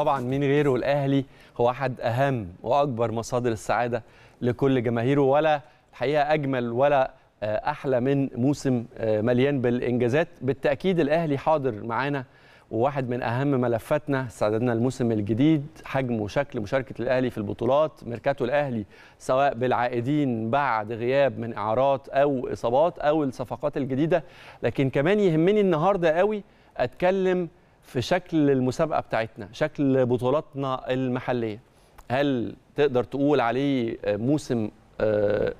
طبعا مين غيره الاهلي هو احد اهم واكبر مصادر السعاده لكل جماهيره ولا الحقيقه اجمل ولا آه، احلى من موسم آه، مليان بالانجازات بالتاكيد الاهلي حاضر معانا وواحد من اهم ملفاتنا استعدادنا الموسم الجديد حجم وشكل مشاركه الاهلي في البطولات ميركاتو الاهلي سواء بالعائدين بعد غياب من اعارات او اصابات او الصفقات الجديده لكن كمان يهمني النهارده قوي اتكلم في شكل المسابقه بتاعتنا شكل بطولاتنا المحليه هل تقدر تقول عليه موسم آه،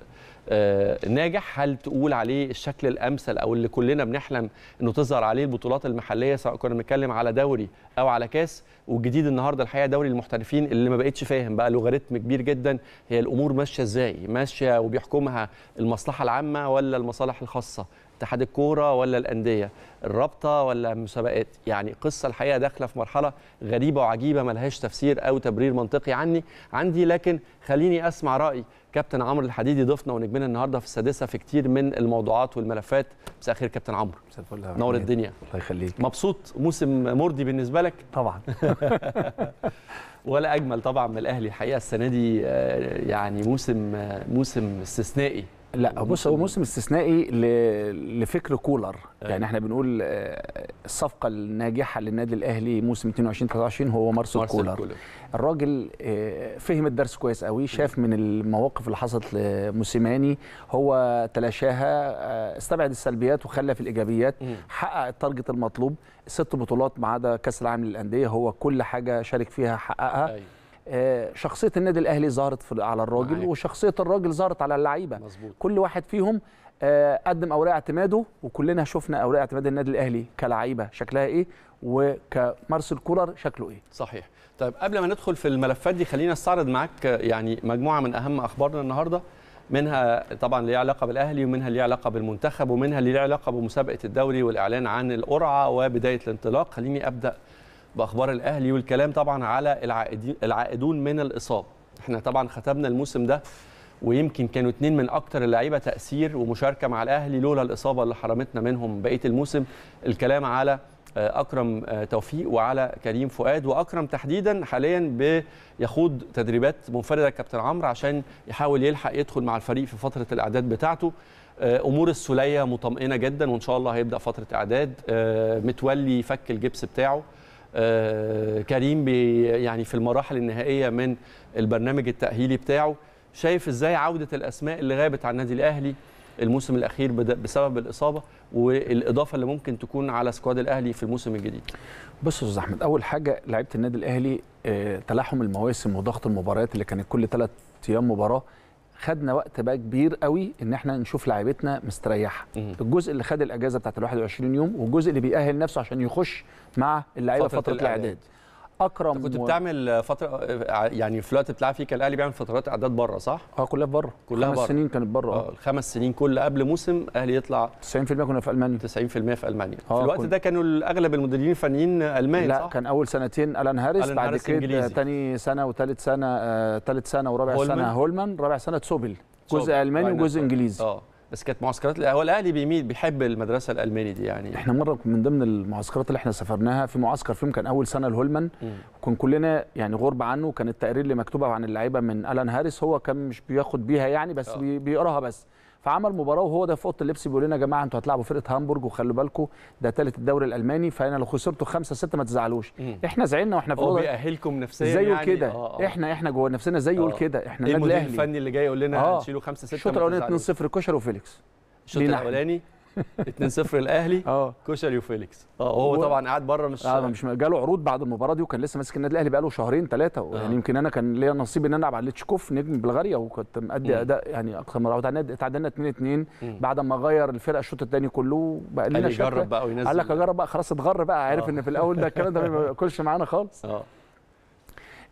آه، ناجح هل تقول عليه الشكل الامثل او اللي كلنا بنحلم انه تظهر عليه البطولات المحليه سواء كنا بنتكلم على دوري او على كاس والجديد النهارده الحقيقه دوري المحترفين اللي ما بقتش فاهم بقى لوغاريتم كبير جدا هي الامور ماشيه ازاي ماشيه وبيحكمها المصلحه العامه ولا المصالح الخاصه اتحاد الكوره ولا الانديه الرابطه ولا المسابقات يعني قصه الحقيقه داخله في مرحله غريبه وعجيبه ملهاش تفسير او تبرير منطقي عني عندي لكن خليني اسمع راي كابتن عمرو الحديدي ضيفنا ونجمنا النهارده في السادسه في كتير من الموضوعات والملفات مساء الخير كابتن عمرو مساء الفل نور الدنيا الله يخليك مبسوط موسم مرضي بالنسبه لك طبعا ولا اجمل طبعا من الاهلي الحقيقه السنه دي آه، يعني موسم آه، موسم استثنائي لا بص هو موسم استثنائي لفكر كولر أيه. يعني احنا بنقول آه، الصفقه الناجحه للنادي الاهلي موسم 22 23 هو مارسيل كولر. كولر الراجل آه، فهم الدرس كويس قوي شاف من المواقف اللي حصلت لموسيماني هو تلاشاها آه، استبعد السلبيات وخلى في الايجابيات حقق التارجت المطلوب ست بطولات ما عدا كاس العالم للانديه هو كل حاجه شارك فيها حققها أيه. آه، شخصيه النادي الاهلي ظهرت على الراجل معاك. وشخصيه الراجل ظهرت على اللعيبه كل واحد فيهم آه، قدم اوراق اعتماده وكلنا شفنا اوراق اعتماد النادي الاهلي كلعيبه شكلها ايه وكمارسيل كولر شكله ايه صحيح طيب قبل ما ندخل في الملفات دي خلينا نستعرض معاك آه، يعني مجموعه من اهم اخبارنا النهارده منها طبعا اللي ليها علاقه بالاهلي ومنها اللي ليها علاقه بالمنتخب ومنها اللي ليها علاقه بمسابقه الدوري والاعلان عن القرعه وبدايه الانطلاق خليني ابدا باخبار الاهلي والكلام طبعا على العائدون من الاصابه احنا طبعا ختمنا الموسم ده ويمكن كانوا اتنين من اكتر اللعيبه تاثير ومشاركه مع الاهلي لولا الاصابه اللي حرمتنا منهم بقيه الموسم الكلام على آه، اكرم آه، توفيق وعلى كريم فؤاد واكرم تحديدا حاليا بيخوض تدريبات منفرده كابتن عمرو عشان يحاول يلحق يدخل مع الفريق في فتره الاعداد بتاعته آه، امور السلية مطمئنه جدا وان شاء الله هيبدا فتره اعداد متولي فك الجبس بتاعه آه، كريم بي يعني في المراحل النهائيه من البرنامج التاهيلي بتاعه شايف ازاي عوده الاسماء اللي غابت عن النادي الاهلي الموسم الاخير بسبب الاصابه والاضافه اللي ممكن تكون على سكواد الاهلي في الموسم الجديد بص يا استاذ احمد اول حاجه لعيبه النادي الاهلي آه، تلاحم المواسم وضغط المباريات اللي كانت كل ثلاث ايام مباراه خدنا وقت بقى كبير قوي ان احنا نشوف لعيبتنا مستريحه الجزء اللي خد الاجازه بتاعت ال 21 يوم والجزء اللي بيأهل نفسه عشان يخش مع اللعيبه فتره, فترة الاعداد اكرم كنت بتعمل فتره يعني في الوقت بتلعب فيه كان الاهلي بيعمل فترات اعداد بره صح؟ اه كلها بره كلها خمس بره. سنين كانت بره اه الخمس آه، سنين كل قبل موسم الاهلي يطلع 90% كنا في المانيا 90% في المانيا آه في الوقت ده كانوا اغلب المدربين الفنيين الماني لا صح؟ كان اول سنتين الان هاريس بعد هارس كده ثاني سنه وثالث سنه ثالث آه سنه ورابع هولمن. سنه هولمان رابع سنه تسوبل جزء الماني وجزء انجليزي اه بس كانت معسكرات هو الاهلي بيميل بيحب المدرسه الالماني دي يعني احنا مره من ضمن المعسكرات اللي احنا سافرناها في معسكر فيهم كان اول سنه لهولمان وكان كلنا يعني غرب عنه كان التقرير اللي مكتوبه عن اللعيبه من الان هاريس هو كان مش بياخد بيها يعني بس آه. بيقراها بس فعمل مباراه وهو ده في اوضه اللبس بيقول لنا يا جماعه انتوا هتلعبوا فرقه هامبورج وخلوا بالكم ده ثالث الدوري الالماني فانا لو خسرتوا 5 6 ما تزعلوش احنا زعلنا واحنا في اوضه بيأهلكم نفسيا زي يعني كده آه آه. احنا احنا جوه نفسنا زي يقول آه. كده احنا إيه النادي الاهلي الفني اللي جاي يقول لنا آه. هنشيله 5 6 الشوط الاولاني 2 0 كشر وفيليكس الشوط الاولاني 2-0 الاهلي اه كشري وفيليكس اه هو طبعا قاعد بره مش اه مش جاله عروض بعد المباراه دي وكان لسه ماسك النادي الاهلي بقاله شهرين ثلاثه اه. يعني يمكن انا كان ليا نصيب ان انا العب على ليتشكوف نجم بلغاريا وكنت مادي اداء يعني اكثر من رائع تعادلنا 2 2 بعد ما غير الفرقه الشوط الثاني كله بقى لنا شكل قال لك اجرب بقى خلاص اتغر بقى عارف اه. ان في الاول ده الكلام ده ما بياكلش معانا خالص اه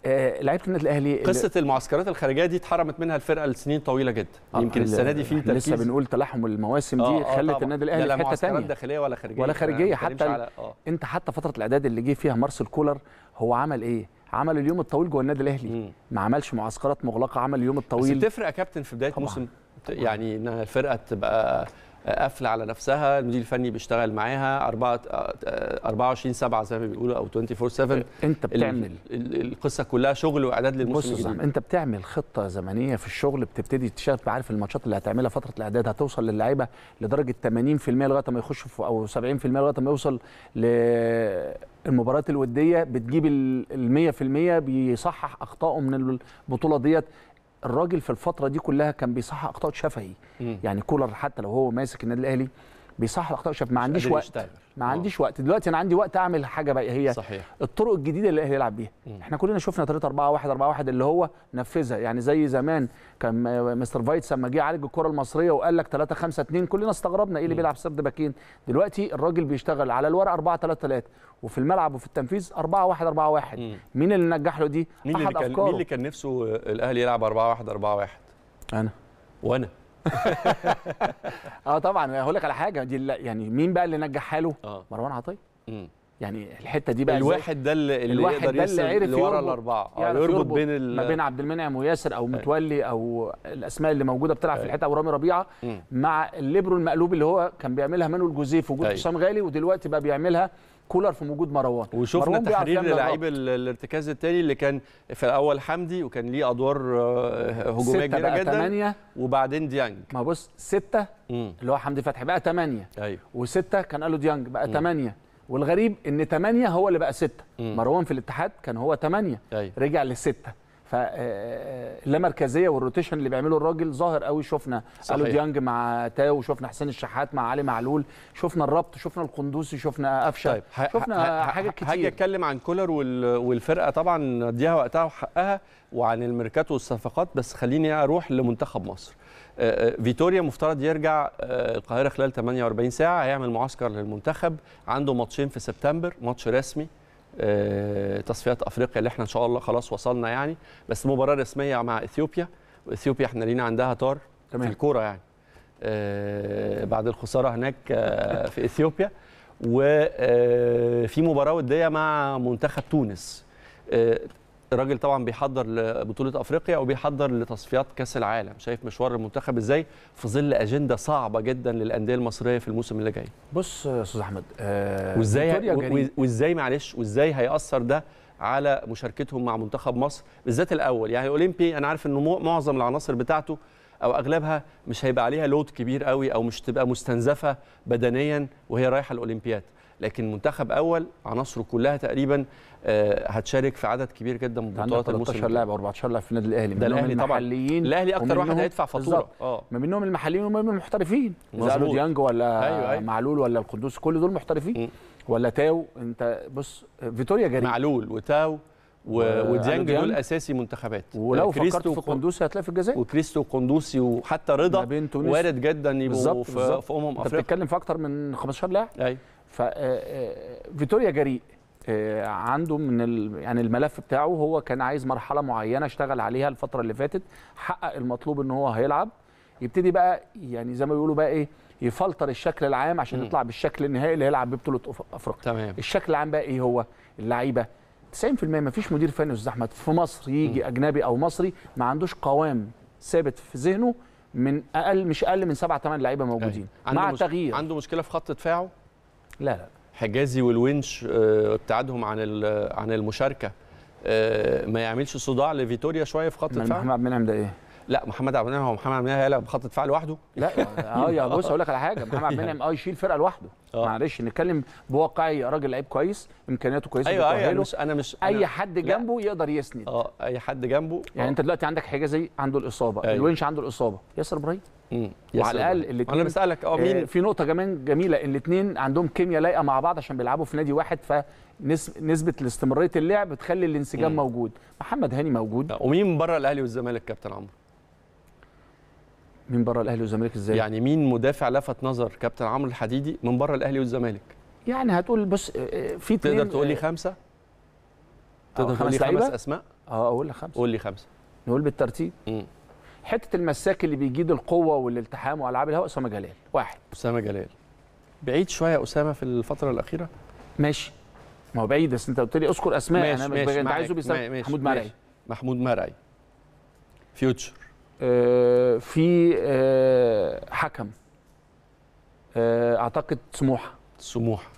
آه، لعيبه النادي الاهلي قصه المعسكرات الخارجيه دي اتحرمت منها الفرقه لسنين طويله جدا آه يمكن السنه دي في تركيز لسه بنقول تلاحم المواسم آه، دي آه خلت النادي الاهلي في حته ثانيه لا داخليه ولا خارجيه ولا خارجيه حتى على... آه. انت حتى فتره الاعداد اللي جه فيها مارسيل كولر هو عمل ايه؟ عمل اليوم الطويل جوه النادي الاهلي ما عملش معسكرات مغلقه عمل اليوم الطويل بس بتفرق يا كابتن في بدايه موسم يعني ان الفرقه تبقى قافله على نفسها المدير الفني بيشتغل معاها 24 7 زي ما بيقولوا او 24 7 إيه، انت بتعمل القصه كلها شغل واعداد للموسم بص انت بتعمل خطه زمنيه في الشغل بتبتدي تشتغل عارف الماتشات اللي هتعملها فتره الاعداد هتوصل للعيبه لدرجه 80% لغايه ما يخشوا او 70% لغايه ما يوصل للمباريات الوديه بتجيب ال 100% بيصحح اخطائه من البطوله ديت الراجل في الفتره دي كلها كان بيصحح اخطاء شفهي يعني كولر حتى لو هو ماسك النادي الاهلي بيصحح الاخطاء شاف ما عنديش وقت يشتغل. ما آه. عنديش وقت دلوقتي انا عندي وقت اعمل حاجه بقى هي صحيح. الطرق الجديده اللي الاهلي يلعب بيها احنا كلنا شفنا طريقه 4 1 4 1 اللي هو نفذها يعني زي زمان كان مستر فايتس لما جه عالج الكره المصريه وقال لك 3 5 2 كلنا استغربنا ايه اللي بيلعب سرد باكين دلوقتي الراجل بيشتغل على الورق 4 3 3 وفي الملعب وفي التنفيذ 4 1 4 1 مين اللي نجح له دي مين احد اللي كان مين اللي كان نفسه الاهلي يلعب 4 1 4 1 انا وانا اه طبعا هقول لك على حاجه دي يعني مين بقى اللي نجح حاله آه. مروان عطيه يعني الحته دي بقى الواحد ده اللي الواحد يقدر ده اللي عرف ورا الاربعه يعني يربط, يربط بين ما بين عبد المنعم وياسر او متولي او الاسماء اللي موجوده بتلعب في الحته او رامي ربيعه مع الليبرو المقلوب اللي هو كان بيعملها مانويل جوزيف وجود حسام غالي ودلوقتي بقى بيعملها كولر في وجود مروان وشفنا مروان تحرير للاعيب الارتكاز التالي اللي كان في الاول حمدي وكان ليه ادوار آه، هجوميه كبيره جدا تمانية وبعدين ديانج ما بص سته مم. اللي هو حمدي فتحي بقى ثمانيه ايوه وسته كان قال له ديانج بقى ثمانيه والغريب ان ثمانيه هو اللي بقى سته مروان في الاتحاد كان هو ثمانيه أيوه. رجع لسته فاللامركزيه آه، آه، والروتيشن اللي بيعمله الراجل ظاهر قوي شفنا الو ديانج مع تاو شفنا حسين الشحات مع علي معلول شفنا الربط شفنا القندوسي شفنا قفشه طيب. شفنا حاجات كتير هاجي اتكلم عن كولر والفرقه طبعا اديها وقتها وحقها وعن الميركاتو والصفقات بس خليني اروح لمنتخب مصر آه، فيتوريا مفترض يرجع القاهره خلال 48 ساعه هيعمل معسكر للمنتخب عنده ماتشين في سبتمبر ماتش رسمي آه، تصفيات افريقيا اللي احنا ان شاء الله خلاص وصلنا يعني بس مباراه رسميه مع اثيوبيا واثيوبيا احنا لينا عندها طار تمام. في الكوره يعني آه، بعد الخساره هناك آه، في اثيوبيا وفي مباراه وديه مع منتخب تونس الراجل طبعا بيحضر لبطوله افريقيا وبيحضر لتصفيات كاس العالم شايف مشوار المنتخب ازاي في ظل اجنده صعبه جدا للانديه المصريه في الموسم اللي جاي بص يا استاذ احمد آه وازاي وازاي معلش وازاي هياثر ده على مشاركتهم مع منتخب مصر بالذات الاول يعني الاولمبي انا عارف انه معظم العناصر بتاعته او اغلبها مش هيبقى عليها لود كبير قوي او مش تبقى مستنزفه بدنيا وهي رايحه الاولمبياد لكن منتخب اول عناصره كلها تقريبا آه، هتشارك في عدد كبير جدا من بطولات الموسم 13 لاعب او 14 لاعب في النادي الاهلي ده الاهلي طبعا الاهلي اكتر واحد هيدفع فاتوره اه ما منهم المحليين وما منهم المحترفين زالو ديانج ولا أيوة أيوة. معلول ولا القدوس كل دول محترفين ولا تاو انت بص فيتوريا جريء معلول وتاو و... وديانج دول اساسي منتخبات ولو فكرت في قندوسي هتلاقي في الجزائر وكريستو قندوسي وحتى رضا وارد جدا يبقوا في, في امم افريقيا انت بتتكلم في اكتر من 15 لاعب ايوه آه، آه، فيتوريا جريء آه، عنده من يعني الملف بتاعه هو كان عايز مرحله معينه اشتغل عليها الفتره اللي فاتت حقق المطلوب ان هو هيلعب يبتدي بقى يعني زي ما بيقولوا بقى ايه يفلتر الشكل العام عشان يطلع بالشكل النهائي اللي هيلعب بيه بطوله افريقيا تمام الشكل العام بقى ايه هو اللعيبه 90% ما فيش مدير فني استاذ احمد في مصر يجي م. اجنبي او مصري ما عندوش قوام ثابت في ذهنه من اقل مش اقل من 7 8 لعيبه أيوة. موجودين مع مش... تغيير عنده مشكله في خط دفاعه لا لا حجازي والونش آه، ابتعادهم عن عن المشاركه آه، ما يعملش صداع لفيتوريا شويه في خط الدفاع محمد عبد المنعم ده ايه؟ لا محمد عبد المنعم هو محمد عبد المنعم هيلعب خط دفاع لوحده لا اه يا بص اقول لك على حاجه محمد عبد المنعم اه يشيل فرقه لوحده آه. معلش نتكلم بواقعيه راجل لعيب كويس امكانياته كويسه أيوة أيوة أنا مش انا مش اي أنا حد جنبه لا. يقدر يسند اه اي حد جنبه يعني أوه. انت دلوقتي عندك حجازي عنده الاصابه أيوة. الونش عنده الاصابه ياسر ابراهيم وعلى الاقل الاثنين انا بسالك اه مين آه. في نقطه كمان جميله ان الاثنين عندهم كيمياء لايقه مع بعض عشان بيلعبوا في نادي واحد فنسبه الاستمراريه اللعب بتخلي الانسجام موجود محمد هاني موجود آه، ومين بره الاهلي والزمالك كابتن عمرو من بره الاهلي والزمالك ازاي يعني مين مدافع لفت نظر كابتن عمرو الحديدي من بره الاهلي والزمالك يعني هتقول بص آه، في تقدر تقول لي خمسه تقدر تقول لي خمس اسماء اه اقول لك خمسه قول لي خمسه نقول بالترتيب امم حته المساك اللي بيجيد القوه والالتحام والعاب الهواء اسامه جلال واحد اسامه جلال بعيد شويه اسامه في الفتره الاخيره ماشي ما هو بعيد بس انت قلت لي اذكر اسماء ماشي انا ماشي مش انت عايزه بيسمى محمود مرعي محمود مرعي فيوتشر آه في آه حكم آه اعتقد سموحه سموحه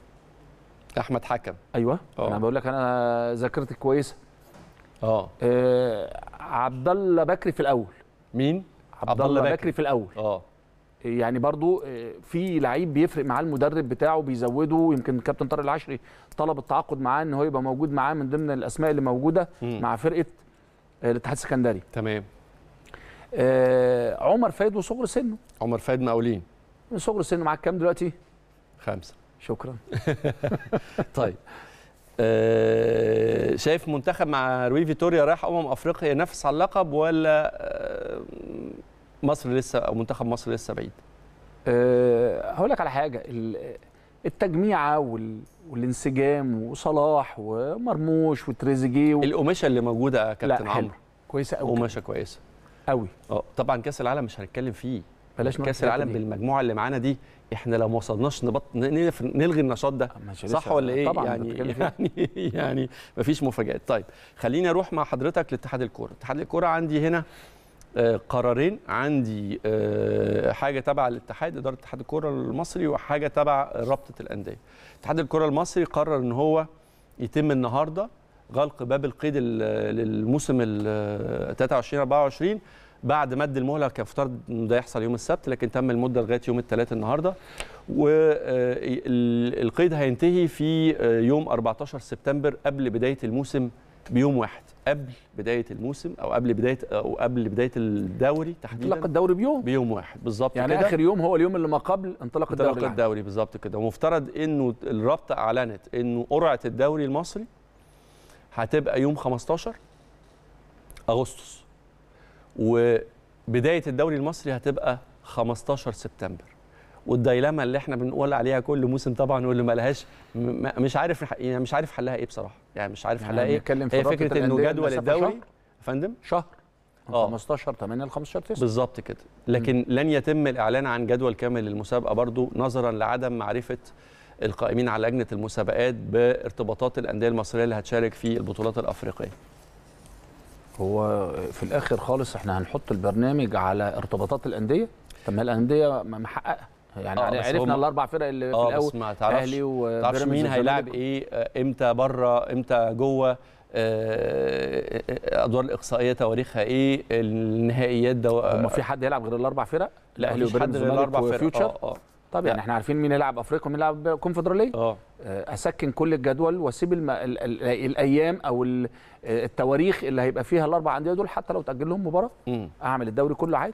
احمد حكم ايوه أوه. انا بقول لك انا ذاكرتي كويسه آه. اه عبد الله بكري في الاول مين عبد الله بكري. بكري في الاول اه يعني برضو آه، في لعيب بيفرق معاه المدرب بتاعه بيزوده يمكن كابتن طارق العشري طلب التعاقد معاه ان هو يبقى موجود معاه من ضمن الاسماء اللي موجوده م. مع فرقه آه، الاتحاد السكندري تمام آه عمر فايد وصغر سنه عمر فايد مقاولين من صغر سنه معاك كام دلوقتي؟ خمسه شكرا طيب آه، شايف منتخب مع روي فيتوريا رايح امم افريقيا ينافس على اللقب ولا آه، مصر لسه او منتخب مصر لسه بعيد؟ آه، هقول لك على حاجه التجميعه وال والانسجام وصلاح ومرموش وتريزيجيه و... القماشه اللي موجوده يا كابتن عمرو كويسه قوي قماشه كويسه قوي اه طبعا كاس العالم مش هنتكلم فيه بلاش كاس العالم دي. بالمجموعه اللي معانا دي احنا لو ما وصلناش نبط نلغي النشاط ده صح ولا ايه طبعا يعني يعني يعني مفيش مفاجات طيب خليني اروح مع حضرتك لاتحاد الكوره اتحاد الكوره عندي هنا آه، قرارين عندي آه، حاجه تبع الاتحاد اداره اتحاد الكوره المصري وحاجه تبع رابطه الانديه اتحاد الكوره المصري قرر ان هو يتم النهارده غلق باب القيد للموسم 23 24 آه، بعد مد المهله كان افترض انه ده يحصل يوم السبت لكن تم المده لغايه يوم الثلاثاء النهارده والقيد آه، هينتهي في آه، يوم 14 سبتمبر قبل بدايه الموسم بيوم واحد قبل بدايه الموسم او قبل بدايه او قبل بدايه الدوري تحديدا انطلاق الدوري بيوم بيوم واحد بالظبط يعني كده. اخر يوم هو اليوم اللي ما قبل انطلاق الدوري انطلاق يعني. الدوري بالظبط كده ومفترض انه الرابطه اعلنت انه قرعه الدوري المصري هتبقى يوم 15 اغسطس وبدايه الدوري المصري هتبقى 15 سبتمبر والديلاما اللي احنا بنقول عليها كل موسم طبعا واللي ما لهاش مش عارف يعني مش عارف حلها ايه بصراحه يعني مش عارف حلها يعني ايه هي فكره انه جدول الدوري يا فندم شهر اه 15 8 ل 15 9 بالظبط كده لكن م. لن يتم الاعلان عن جدول كامل للمسابقه برضو نظرا لعدم معرفه القائمين على لجنه المسابقات بارتباطات الانديه المصريه اللي هتشارك في البطولات الافريقيه هو في الاخر خالص احنا هنحط البرنامج على ارتباطات الانديه طب ما الانديه محققه يعني آه عرفنا الاربع فرق اللي آه في الاول بس ما اهلي وبيراميدز مين هيلاعب ايه آه، امتى بره امتى جوه آه، آه، ادوار الاقصائيه تواريخها ايه النهائيات ده هم في حد هيلعب غير الاربع فرق الاهلي وبيراميدز الاربع فرق وفيوتشر آه آه. طب يعني احنا عارفين مين يلعب افريقيا ومين يلعب كونفدراليه آه. اه اسكن كل الجدول واسيب الم... ال... ال... الايام او ال... آه، التواريخ اللي هيبقى فيها الاربع انديه دول حتى لو تاجل لهم مباراه مم. اعمل الدوري كله عادي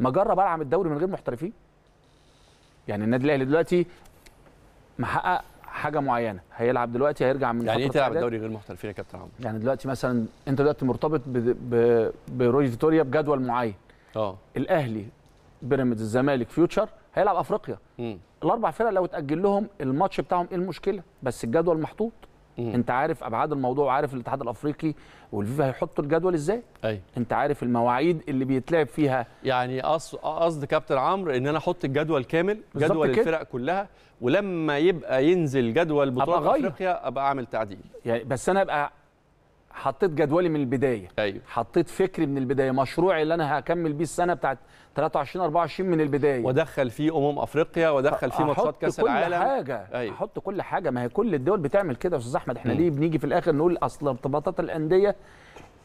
ما اجرب العب الدوري من غير محترفين يعني النادي الاهلي دلوقتي محقق حاجه معينه هيلعب دلوقتي هيرجع من يعني ايه تلعب الدوري غير محترفين يا كابتن عمرو يعني دلوقتي مثلا انت دلوقتي مرتبط ب... ب... بروي فيتوريا بجدول معين اه الاهلي بيراميدز الزمالك فيوتشر هيلعب افريقيا مم. الاربع فرق لو اتاجل لهم الماتش بتاعهم ايه المشكله بس الجدول محطوط مم. انت عارف ابعاد الموضوع وعارف الاتحاد الافريقي والفيفا هيحطوا الجدول ازاي أي. انت عارف المواعيد اللي بيتلعب فيها يعني قصد كابتن عمرو ان انا احط الجدول كامل جدول كده. الفرق كلها ولما يبقى ينزل جدول بطوله افريقيا ابقى اعمل تعديل يعني بس انا ابقى حطيت جدولي من البدايه أيوه. حطيت فكري من البدايه مشروعي اللي انا هكمل بيه السنه بتاعت 23 24 من البدايه ودخل فيه امم افريقيا ودخل فيه ماتشات كاس العالم احط كل حاجه أيوه. احط كل حاجه ما هي كل الدول بتعمل كده يا استاذ احمد احنا م. ليه بنيجي في الاخر نقول اصل ارتباطات الانديه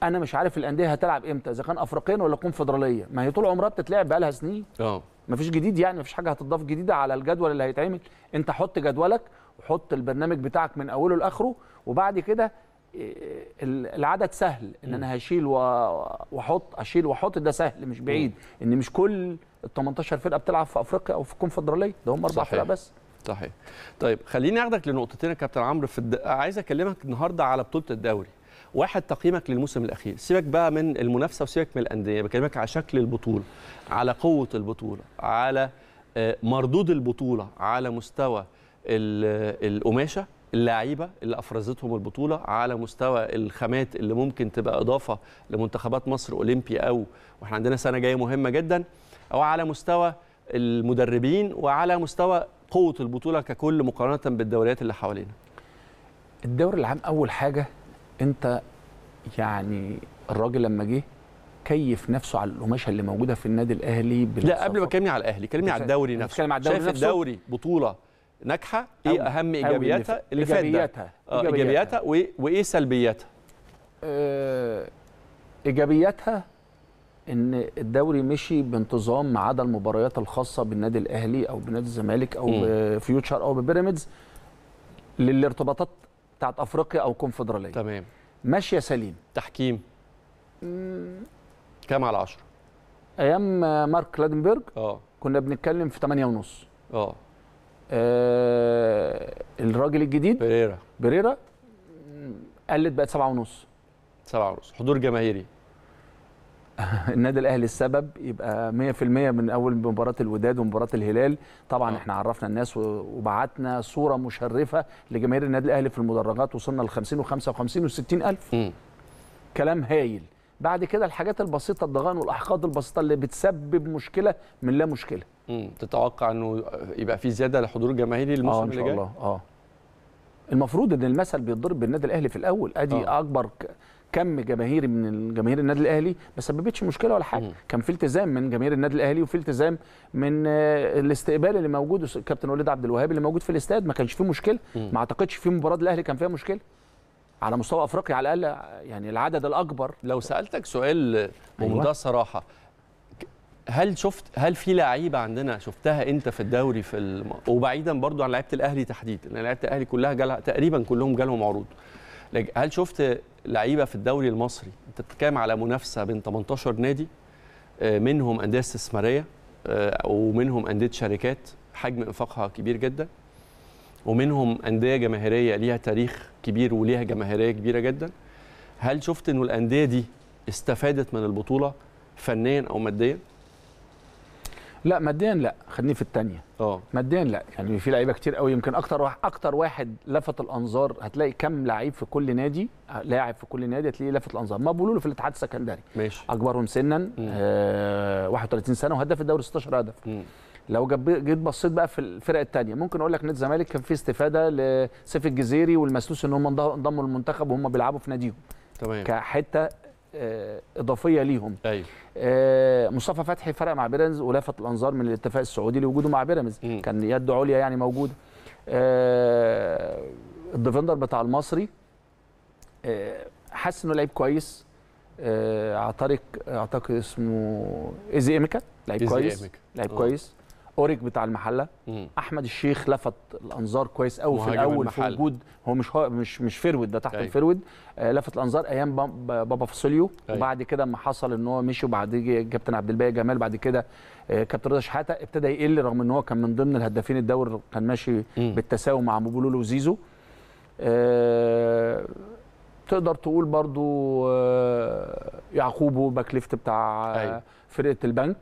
انا مش عارف الانديه هتلعب امتى اذا كان افريقيا ولا كونفدراليه ما هي طول عمرها بتتلعب بقى لها سنين اه مفيش جديد يعني مفيش حاجه هتضاف جديده على الجدول اللي هيتعمل انت حط جدولك وحط البرنامج بتاعك من اوله لاخره وبعد كده العدد سهل ان انا هشيل واحط اشيل واحط ده سهل مش بعيد ان مش كل ال 18 فرقه بتلعب في افريقيا او في الكونفدراليه ده هم اربع فرق بس صحيح طيب خليني اخدك لنقطتين يا كابتن عمرو في الد... عايز اكلمك النهارده على بطوله الدوري واحد تقييمك للموسم الاخير سيبك بقى من المنافسه وسيبك من الانديه بكلمك على شكل البطوله على قوه البطوله على آه، مردود البطوله على مستوى القماشه اللاعيبه اللي افرزتهم البطوله على مستوى الخامات اللي ممكن تبقى اضافه لمنتخبات مصر اولمبي او واحنا عندنا سنه جايه مهمه جدا او على مستوى المدربين وعلى مستوى قوه البطوله ككل مقارنه بالدوريات اللي حوالينا الدوري العام اول حاجه انت يعني الراجل لما جه كيف نفسه على القماشه اللي موجوده في النادي الاهلي لا قبل ما تكلمني على الاهلي كلمني على الدوري نفسه على الدوري شايف نفسه؟ الدوري بطوله ناجحه ايه اهم ايجابياتها اللي فاتت آه، ايجابياتها ايجابياتها وايه سلبياتها اه ايجابياتها ان الدوري مشي بانتظام ما عدا المباريات الخاصه بالنادي الاهلي او بنادي الزمالك او بفيوتشر او ببيراميدز للارتباطات بتاعت افريقيا او كونفدراليه تمام ماشيه سليم تحكيم كام على 10 ايام مارك لادنبرج اه كنا بنتكلم في 8 ونص اه آه الراجل الجديد بريرا بريرا قلت بقت سبعة ونص سبعة ونص حضور جماهيري النادي الاهلي السبب يبقى 100% من اول مباراه الوداد ومباراه الهلال طبعا آه. احنا عرفنا الناس وبعتنا صوره مشرفه لجماهير النادي الاهلي في المدرجات وصلنا ل 50 و55 و60000 كلام هايل بعد كده الحاجات البسيطه الضغائن والاحقاد البسيطه اللي بتسبب مشكله من لا مشكله مم. تتوقع انه يبقى في زياده لحضور جماهيري آه، الموسم اللي جاي اه شاء الله اه المفروض ان المثل بيتضرب بالنادي الاهلي في الاول ادي آه. اكبر كم جماهيري من جماهير النادي الاهلي ما سببتش مشكله ولا حاجه كان في التزام من جماهير النادي الاهلي وفي التزام من آه، الاستقبال اللي موجود كابتن وليد عبد الوهاب اللي موجود في الاستاد ما كانش فيه مشكله ما اعتقدش في مباراه الاهلي كان فيها مشكله على مستوى افريقيا على الاقل يعني العدد الاكبر لو سالتك سؤال أيوة. بمنتهى الصراحه هل شفت هل في لعيبه عندنا شفتها انت في الدوري في الم... وبعيدا برضو عن لعيبه الاهلي تحديدا لان لعيبه الاهلي كلها جالها تقريبا كلهم جالهم عروض هل شفت لعيبه في الدوري المصري انت بتتكلم على منافسه بين 18 نادي آه، منهم انديه استثماريه آه، ومنهم انديه شركات حجم انفاقها كبير جدا ومنهم انديه جماهيريه ليها تاريخ كبير وليها جماهيريه كبيره جدا هل شفت انه الانديه دي استفادت من البطوله فنيا او ماديا لا ماديا لا خليني في الثانيه اه ماديا لا يعني في لعيبه كتير قوي يمكن اكتر واحد اكتر واحد لفت الانظار هتلاقي كم لعيب في كل نادي لاعب في كل نادي هتلاقيه لفت الانظار ما بولولو في الاتحاد السكندري ماشي اكبرهم سنا آه 31 سنه وهدف الدوري 16 هدف مم. لو جيت بصيت بقى في الفرق الثانيه ممكن اقول لك نادي الزمالك كان في استفاده لسيف الجزيري والمسلوس ان هم انضموا للمنتخب وهم بيلعبوا في ناديهم تمام كحته آه، اضافيه ليهم ايوه آه، مصطفى فتحي فرق مع بيراميدز ولفت الانظار من الاتفاق السعودي لوجوده مع بيراميدز كان يد عليا يعني موجوده آه، الديفندر بتاع المصري حاسس انه لعيب كويس اعترق اعتقد اسمه ايزي ايميكا لعيب كويس لعيب كويس اوريك بتاع المحله مم. احمد الشيخ لفت الانظار كويس قوي في الاول في وجود هو مش هو مش مش فيرود ده تحت أيوه. الفيرود آه لفت الانظار ايام بابا فاصوليو أيوه. وبعد كده اما حصل ان هو مشي وبعد كابتن عبد الباقي جمال بعد كده آه كابتن رضا شحاته ابتدى يقل رغم ان هو كان من ضمن الهدافين الدوري كان ماشي بالتساوي مع مبولولو وزيزو آه تقدر تقول برضو آه، يعقوب باك ليفت بتاع أيوه. فرقه البنك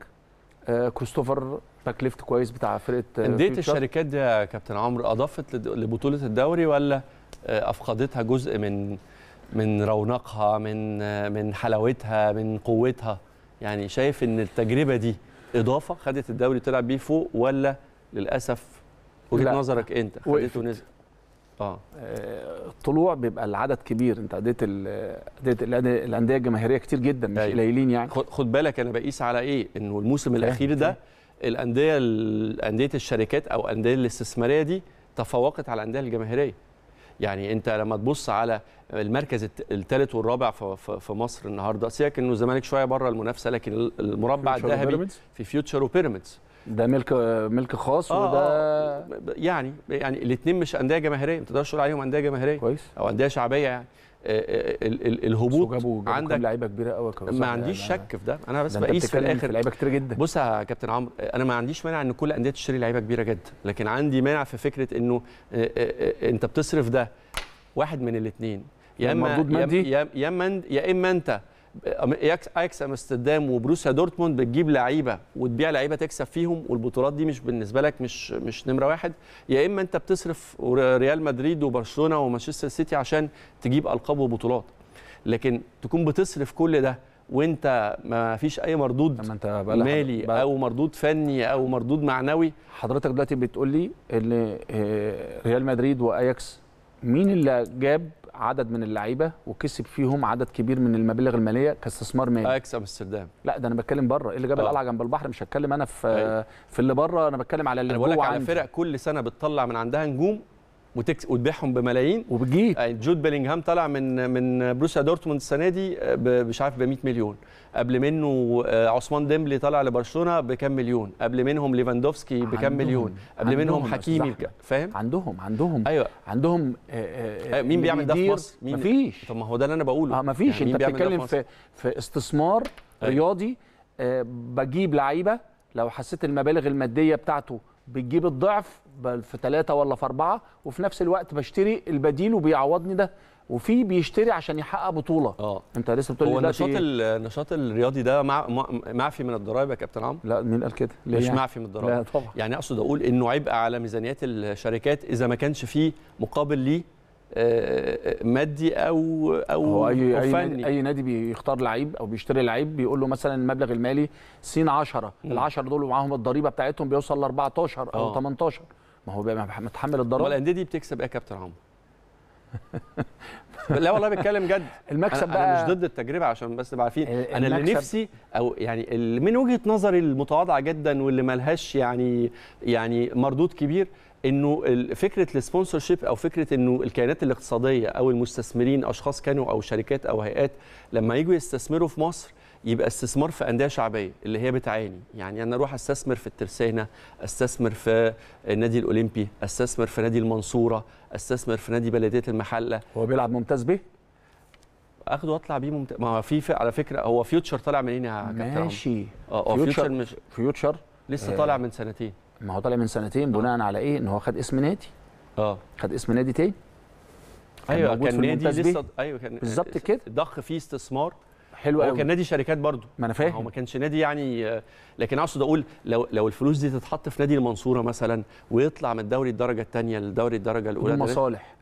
آه، كريستوفر باك ليفت كويس بتاع فرقه آه، انديه الشركات دي يا كابتن عمرو اضافت لبطوله الدوري ولا آه، افقدتها جزء من من رونقها من آه، من حلاوتها من قوتها يعني شايف ان التجربه دي اضافه خدت الدوري تلعب بيه فوق ولا للاسف وجهه نظرك انت خدته نزل اه الطلوع بيبقى العدد كبير انت عديت الانديه الانديه الجماهيريه كتير جدا مش أيوه. قليلين يعني خد بالك انا بقيس على ايه انه الموسم الاخير ده الانديه انديه الشركات او الانديه الاستثماريه دي تفوقت على الانديه الجماهيريه يعني انت لما تبص على المركز الثالث والرابع في مصر النهارده سيبك انه الزمالك شويه بره المنافسه لكن المربع الذهبي في فيوتشر وبيراميدز ده ملك ملك خاص آه وده آه يعني يعني الاثنين مش انديه جماهيريه ما تقدرش تقول عليهم انديه جماهيريه كويس او انديه شعبيه يعني آه، آه، الهبوط عندك لعيبه كبيره قوي ما عنديش يعني شك في ده انا بس بقيس في الاخر لعيبه كتير جدا بص يا كابتن عمرو انا ما عنديش مانع ان كل الانديه تشتري لعيبه كبيره جدا لكن عندي مانع في فكره انه آه، انت بتصرف ده واحد من الاثنين يا يعني اما يا اما يا اما انت اياكس امستردام وبروسيا دورتموند بتجيب لعيبه وتبيع لعيبه تكسب فيهم والبطولات دي مش بالنسبه لك مش مش نمره واحد يا اما انت بتصرف ريال مدريد وبرشلونه ومانشستر سيتي عشان تجيب القاب وبطولات لكن تكون بتصرف كل ده وانت ما فيش اي مردود انت مالي بقى او مردود فني او مردود معنوي حضرتك دلوقتي بتقول لي ان آه، ريال مدريد واياكس مين اللي جاب عدد من اللعيبه وكسب فيهم عدد كبير من المبالغ الماليه كاستثمار مالي اكسب آه، امستردام لا ده انا بتكلم بره ايه اللي جاب آه. القلعه جنب البحر مش هتكلم انا في أيوة. في اللي بره انا بتكلم على اللي جوه بقول لك على فرق كل سنه بتطلع من عندها نجوم وتكس وتبيعهم بملايين وبتجيب آه، جود بيلينغهام طلع من من بروسيا دورتموند السنه دي مش عارف ب 100 مليون قبل منه آه، عثمان ديمبلي طالع لبرشلونه بكام مليون قبل منهم ليفاندوفسكي بكام مليون قبل منهم حكيمي فاهم عندهم عندهم ايوه عندهم آآ آه، آآ آه، مين بيعمل ده في مصر مين مفيش طب ما هو ده اللي انا بقوله اه مفيش يعني انت بتتكلم في في استثمار أيوة. رياضي بجيب لعيبه لو حسيت المبالغ الماديه بتاعته بتجيب الضعف في ثلاثة ولا في أربعة وفي نفس الوقت بشتري البديل وبيعوضني ده وفي بيشتري عشان يحقق بطوله اه انت لسه بتقول لي هو النشاط النشاط الرياضي ده مع معفي من الضرائب يا كابتن عمرو لا مين قال كده ليه مش يعني؟ معفي من الضرائب لا طبعا يعني اقصد اقول انه عبء على ميزانيات الشركات اذا ما كانش فيه مقابل ليه آه، آه، مادي او او أي, أي, نادي اي نادي بيختار لعيب او بيشتري لعيب بيقول له مثلا المبلغ المالي سين 10 ال 10 دول ومعاهم الضريبه بتاعتهم بيوصل ل 14 او أوه. 18 ما هو بيبقى متحمل الضرائب ولا الانديه دي بتكسب ايه يا كابتن عمرو لا والله بتكلم جد المكسب بقى أنا مش ضد التجربه عشان بس نبقى عارفين انا اللي نفسي او يعني اللي من وجهه نظري المتواضعه جدا واللي ملهاش يعني يعني مردود كبير انه فكره السبونسر شيب او فكره انه الكيانات الاقتصاديه او المستثمرين اشخاص كانوا او شركات او هيئات لما يجوا يستثمروا في مصر يبقى استثمار في انديه شعبيه اللي هي بتعاني يعني انا اروح استثمر في الترسانه استثمر في النادي الاولمبي استثمر في نادي المنصوره استثمر في نادي بلديه المحله هو بيلعب ممتاز بيه اخده واطلع بيه ممتاز ما هو في على فكره هو فيوتشر طالع منين يا كابتن ماشي اه فيوتشر آه، مش فيوتشر لسه آه. طالع من سنتين ما هو طالع من سنتين بناء على ايه ان هو خد اسم نادي اه خد اسم نادي تاني ايوه كان نادي لسه ايوه كان بالظبط كده ضخ فيه استثمار حلو قوي هو كان نادي شركات برضه ما انا يعني فاهم هو ما كانش نادي يعني لكن اقصد اقول لو لو الفلوس دي تتحط في نادي المنصوره مثلا ويطلع من الدوري الدرجه الثانيه لدوري الدرجه الاولى بدون مصالح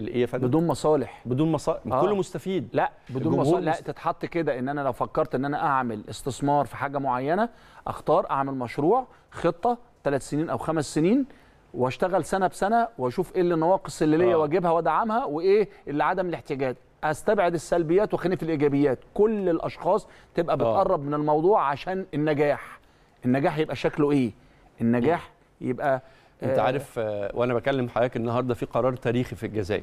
الايه يا فندم بدون مصالح بدون مصالح آه. كله مستفيد لا بدون مصالح لا تتحط كده ان انا لو فكرت ان انا اعمل استثمار في حاجه معينه اختار اعمل مشروع خطه ثلاث سنين او خمس سنين واشتغل سنه بسنه واشوف ايه اللي النواقص اللي ليا آه. واجيبها وادعمها وايه اللي عدم الاحتياجات استبعد السلبيات وخليني في الايجابيات كل الاشخاص تبقى آه. بتقرب من الموضوع عشان النجاح النجاح يبقى شكله ايه النجاح يبقى آه، انت عارف آه، وانا بكلم حضرتك النهارده في قرار تاريخي في الجزائر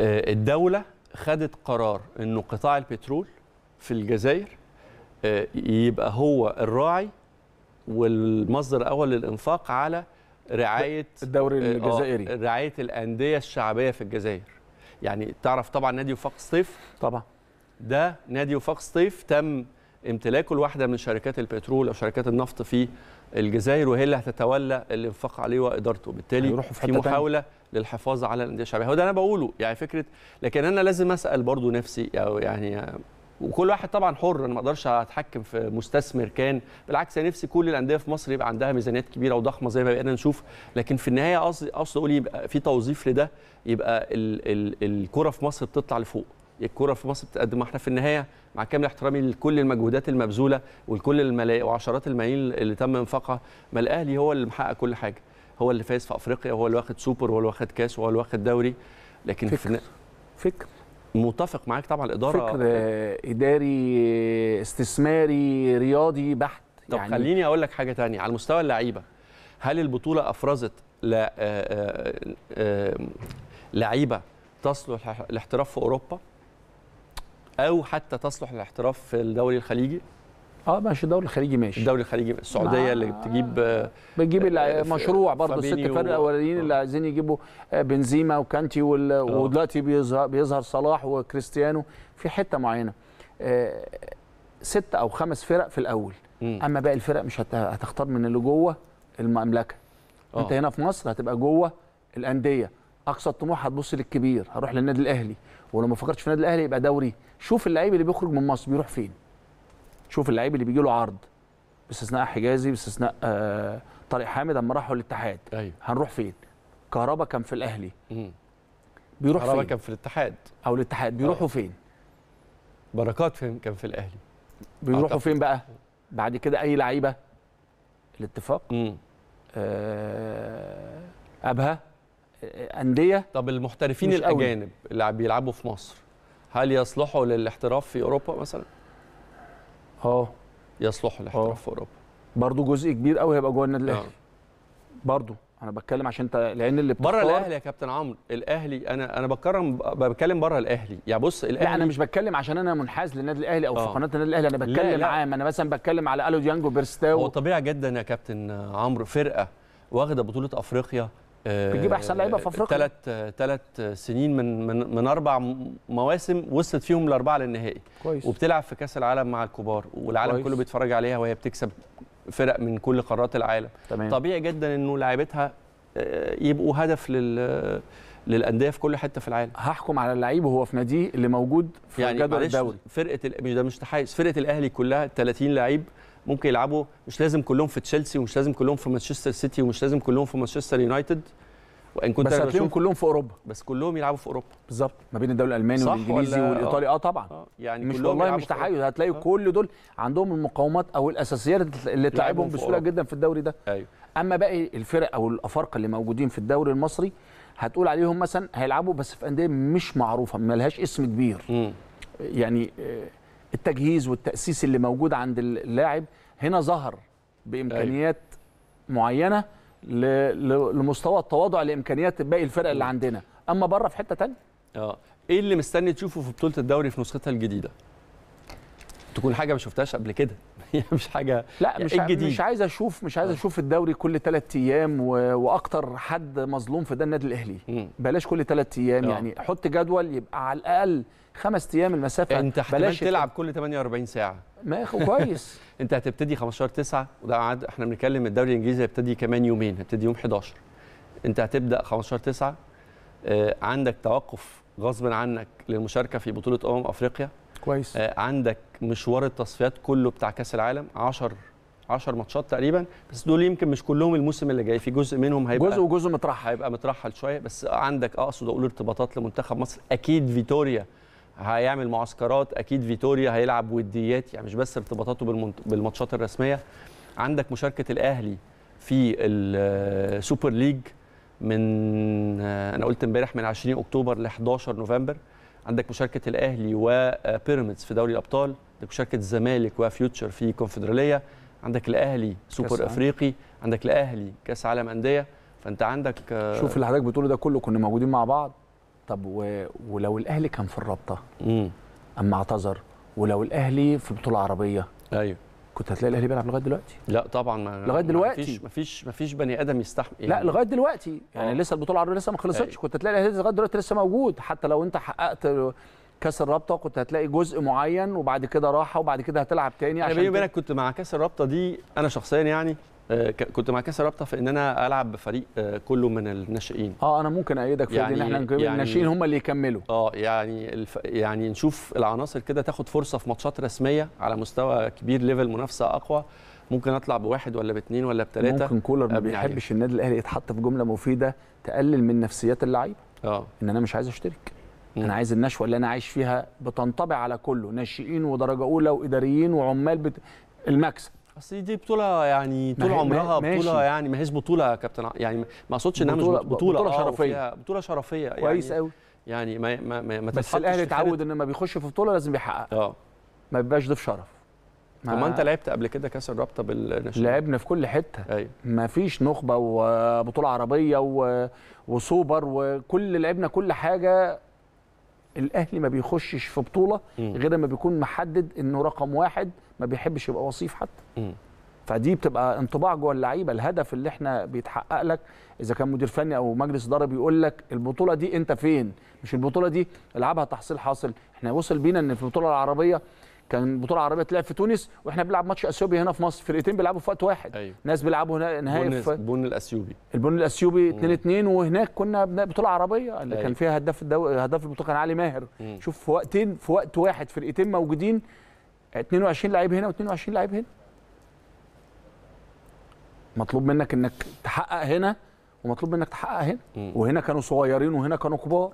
الدوله خدت قرار انه قطاع البترول في الجزائر يبقى هو الراعي والمصدر الاول للانفاق على رعايه الدوري الجزائري رعايه الانديه الشعبيه في الجزائر يعني تعرف طبعا نادي وفاق الصيف طبعا ده نادي وفاق الصيف تم امتلاكه لواحده من شركات البترول او شركات النفط في الجزائر وهي اللي هتتولى الانفاق عليه وادارته بالتالي في, في محاوله تاني. للحفاظ على الانديه الشعبيه هو ده انا بقوله يعني فكره لكن انا لازم اسال برضو نفسي او يعني وكل واحد طبعا حر انا ما اقدرش اتحكم في مستثمر كان بالعكس انا نفسي كل الانديه في مصر يبقى عندها ميزانيات كبيره وضخمه زي ما بقينا نشوف لكن في النهايه قصدي قصدي اقول يبقى في توظيف لده يبقى الكره في مصر بتطلع لفوق الكره في مصر بتقدم احنا في النهايه مع كامل احترامي لكل المجهودات المبذوله ولكل الملايين وعشرات الملايين اللي تم انفاقها ما الاهلي هو اللي محقق كل حاجه هو اللي فايز في افريقيا هو اللي واخد سوبر هو اللي واخد كاس هو اللي واخد دوري لكن فكر في... فكر متفق معاك طبعا الاداره فكر آه، اداري آه، استثماري رياضي بحت طب يعني خليني اقول لك حاجه ثانيه على مستوى اللعيبه هل البطوله افرزت آه، لعيبه تصلح للاحتراف في اوروبا او حتى تصلح للاحتراف في الدوري الخليجي اه ماشي الدوري الخليجي ماشي الدوري الخليجي السعوديه اللي بتجيب آه بتجيب مشروع برضه الست فرق الاولانيين آه. اللي عايزين يجيبوا آه، بنزيما وكانتي آه. ودلوقتي بيظهر بيظهر صلاح وكريستيانو في حته معينه ست او خمس فرق في الاول م. اما باقي الفرق مش هتختار من اللي جوه المملكه أوه. انت هنا في مصر هتبقى جوه الانديه اقصى الطموح هتبص للكبير هروح للنادي الاهلي ولو ما فكرتش في النادي الاهلي يبقى دوري شوف اللعيب اللي بيخرج من مصر بيروح فين شوف اللعيب اللي بيجي له عرض باستثناء حجازي باستثناء آه، طارق حامد اما راحوا الاتحاد أيوه. هنروح فين؟ كهربا كان في الاهلي بيروح كهربا كان في الاتحاد او الاتحاد بيروحوا أوه. فين؟ بركات فين كان في الاهلي بيروحوا أعتقد. فين بقى؟ بعد كده اي لعيبه الاتفاق مم. آه ابها آه، انديه طب المحترفين الاجانب اللي بيلعبوا في مصر هل يصلحوا للاحتراف في اوروبا مثلا؟ اه يصلح للاحتراف في اوروبا برضه جزء كبير قوي هيبقى جوه النادي الاهلي آه. برضه انا بتكلم عشان انت لان اللي بره الاهلي يا كابتن عمرو الاهلي انا انا بتكلم بتكلم بره الاهلي يعني بص الاهلي لا انا مش بتكلم عشان انا منحاز للنادي الاهلي او آه. في قناه النادي الاهلي انا بتكلم عام انا مثلا بتكلم على الو ديانجو بيرستاو هو طبيعي جدا يا كابتن عمرو فرقه واخده بطوله افريقيا بتجيب احسن لعيبه في افريقيا ثلاث ثلاث سنين من من من اربع مواسم وصلت فيهم الاربعه للنهائي كويس وبتلعب في كاس العالم مع الكبار والعالم كويس. كله بيتفرج عليها وهي بتكسب فرق من كل قارات العالم تمام. طبيعي جدا انه لعيبتها آه، يبقوا هدف لل للانديه في كل حته في العالم هحكم على اللعيب وهو في ناديه اللي موجود في يعني جدول الدوري فرقه مش ده مش تحيز فرقه الاهلي كلها 30 لعيب ممكن يلعبوا مش لازم كلهم في تشيلسي ومش لازم كلهم في مانشستر سيتي ومش لازم كلهم في مانشستر يونايتد وان كنت بس هتلاقيهم كلهم في اوروبا بس كلهم يلعبوا في اوروبا بالظبط ما بين الدوري الالماني والانجليزي والايطالي اه طبعا آه. يعني مش والله مش تحيز هتلاقي آه. كل دول عندهم المقاومات او الاساسيات اللي تلعبهم بسهوله جدا في الدوري ده ايوه اما باقي الفرق او الافارقه اللي موجودين في الدوري المصري هتقول عليهم مثلا هيلعبوا بس في انديه مش معروفه لهاش اسم كبير م. يعني آه التجهيز والتاسيس اللي موجود عند اللاعب هنا ظهر بامكانيات أيوة. معينه لمستوى التواضع لامكانيات باقي الفرق اللي عندنا اما بره في حته ثانيه اه ايه اللي مستني تشوفه في بطوله الدوري في نسختها الجديده تكون حاجه ما شفتهاش قبل كده يعني مش حاجه لا مش إيه جديد. مش عايز اشوف مش عايز آه. اشوف الدوري كل ثلاث ايام و... واكتر حد مظلوم في ده النادي الاهلي بلاش كل ثلاث ايام أوه. يعني حط جدول يبقى على الاقل خمس ايام المسافه انت بلاش تلعب كل 48 ساعه ما كويس انت هتبتدي 15 9 وده عاد احنا بنتكلم الدوري الانجليزي هيبتدي كمان يومين هيبتدي يوم 11 انت هتبدا 15 9 آه عندك توقف غصب عنك للمشاركه في بطوله امم افريقيا كويس آه عندك مشوار التصفيات كله بتاع كاس العالم 10 10 ماتشات تقريبا بس دول يمكن مش كلهم الموسم اللي جاي في جزء منهم هيبقى جزء وجزء مترحل هيبقى مترحل شويه بس عندك اقصد آه، اقول ارتباطات لمنتخب مصر اكيد فيتوريا هيعمل معسكرات اكيد فيتوريا هيلعب وديات يعني مش بس ارتباطاته بالماتشات الرسميه عندك مشاركه الاهلي في السوبر ليج من انا قلت امبارح من 20 اكتوبر ل 11 نوفمبر عندك مشاركه الاهلي وبيراميدز آه، في دوري الابطال عندك مشاركه الزمالك وفيوتشر في كونفدراليه عندك الاهلي سوبر افريقي عندك الاهلي كاس عالم انديه فانت عندك آه، شوف اللي حضرتك بتقوله ده كله كنا موجودين مع بعض طب و... ولو الاهلي كان في الرابطه امم اما اعتذر ولو الاهلي في بطوله عربيه ايوه كنت هتلاقي الاهلي بيلعب لغايه دلوقتي لا طبعا ما لغايه دلوقتي مفيش مفيش مفيش بني ادم يستحمل يعني لا لغايه دلوقتي يعني أوه. لسه البطوله العربيه لسه ما خلصتش أيوه. كنت هتلاقي الاهلي لغايه دلوقتي لسه موجود حتى لو انت حققت كاس الرابطه كنت هتلاقي جزء معين وبعد كده راحه وبعد كده هتلعب تاني عشان انا بيني وبينك كنت مع كاس الرابطه دي انا شخصيا يعني آه، كنت مع كاس رابطه في ان انا العب بفريق آه، كله من الناشئين اه انا ممكن ايدك في يعني ان احنا نجيب يعني الناشئين هم اللي يكملوا اه يعني الف يعني نشوف العناصر كده تاخد فرصه في ماتشات رسميه على مستوى كبير ليفل منافسه اقوى ممكن اطلع بواحد ولا باثنين ولا بثلاثه ممكن كولر ما بيحبش النادي الاهلي يتحط في جمله مفيده تقلل من نفسيات اللعيبه اه ان انا مش عايز اشترك مم. انا عايز النشوه اللي انا عايش فيها بتنطبع على كله ناشئين ودرجه اولى واداريين وعمال بت... المكسب اصل دي بطوله يعني طول عمرها ماشي. بطوله يعني ما هيش بطوله يا كابتن يعني ما اقصدش انها مش بطوله بطوله, بطولة آه، شرفيه بطوله شرفيه يعني كويس يعني قوي يعني ما ما ما, ما بس الاهلي اتعود ان ما بيخش في بطوله لازم بيحقق اه ما بيبقاش ضيف شرف طب ما انت لعبت قبل كده كاس الرابطه بالناشئين لعبنا في كل حته أيوة. ما فيش نخبه وبطوله عربيه و... وسوبر وكل لعبنا كل حاجه الاهلي ما بيخشش في بطوله غير ما بيكون محدد انه رقم واحد ما بيحبش يبقى وصيف حتى فدي بتبقى انطباع جوه اللعيبه الهدف اللي احنا بيتحقق لك اذا كان مدير فني او مجلس اداره بيقول لك البطوله دي انت فين مش البطوله دي العبها تحصيل حاصل احنا وصل بينا ان في البطوله العربيه كان البطوله العربيه تلعب في تونس واحنا بنلعب ماتش اثيوبي هنا في مصر فرقتين بيلعبوا في وقت واحد أيوه. ناس بيلعبوا هنا نهائي بون في البن الاثيوبي البن الاثيوبي 2 2 وهناك كنا بطوله عربيه اللي أيوه. كان فيها هداف الدو... هداف البطوله كان علي ماهر مم. شوف في وقتين في وقت واحد فرقتين موجودين 22 لعيب هنا و22 لعيب هنا مطلوب منك انك تحقق هنا ومطلوب منك تحقق هنا م. وهنا كانوا صغيرين وهنا كانوا كبار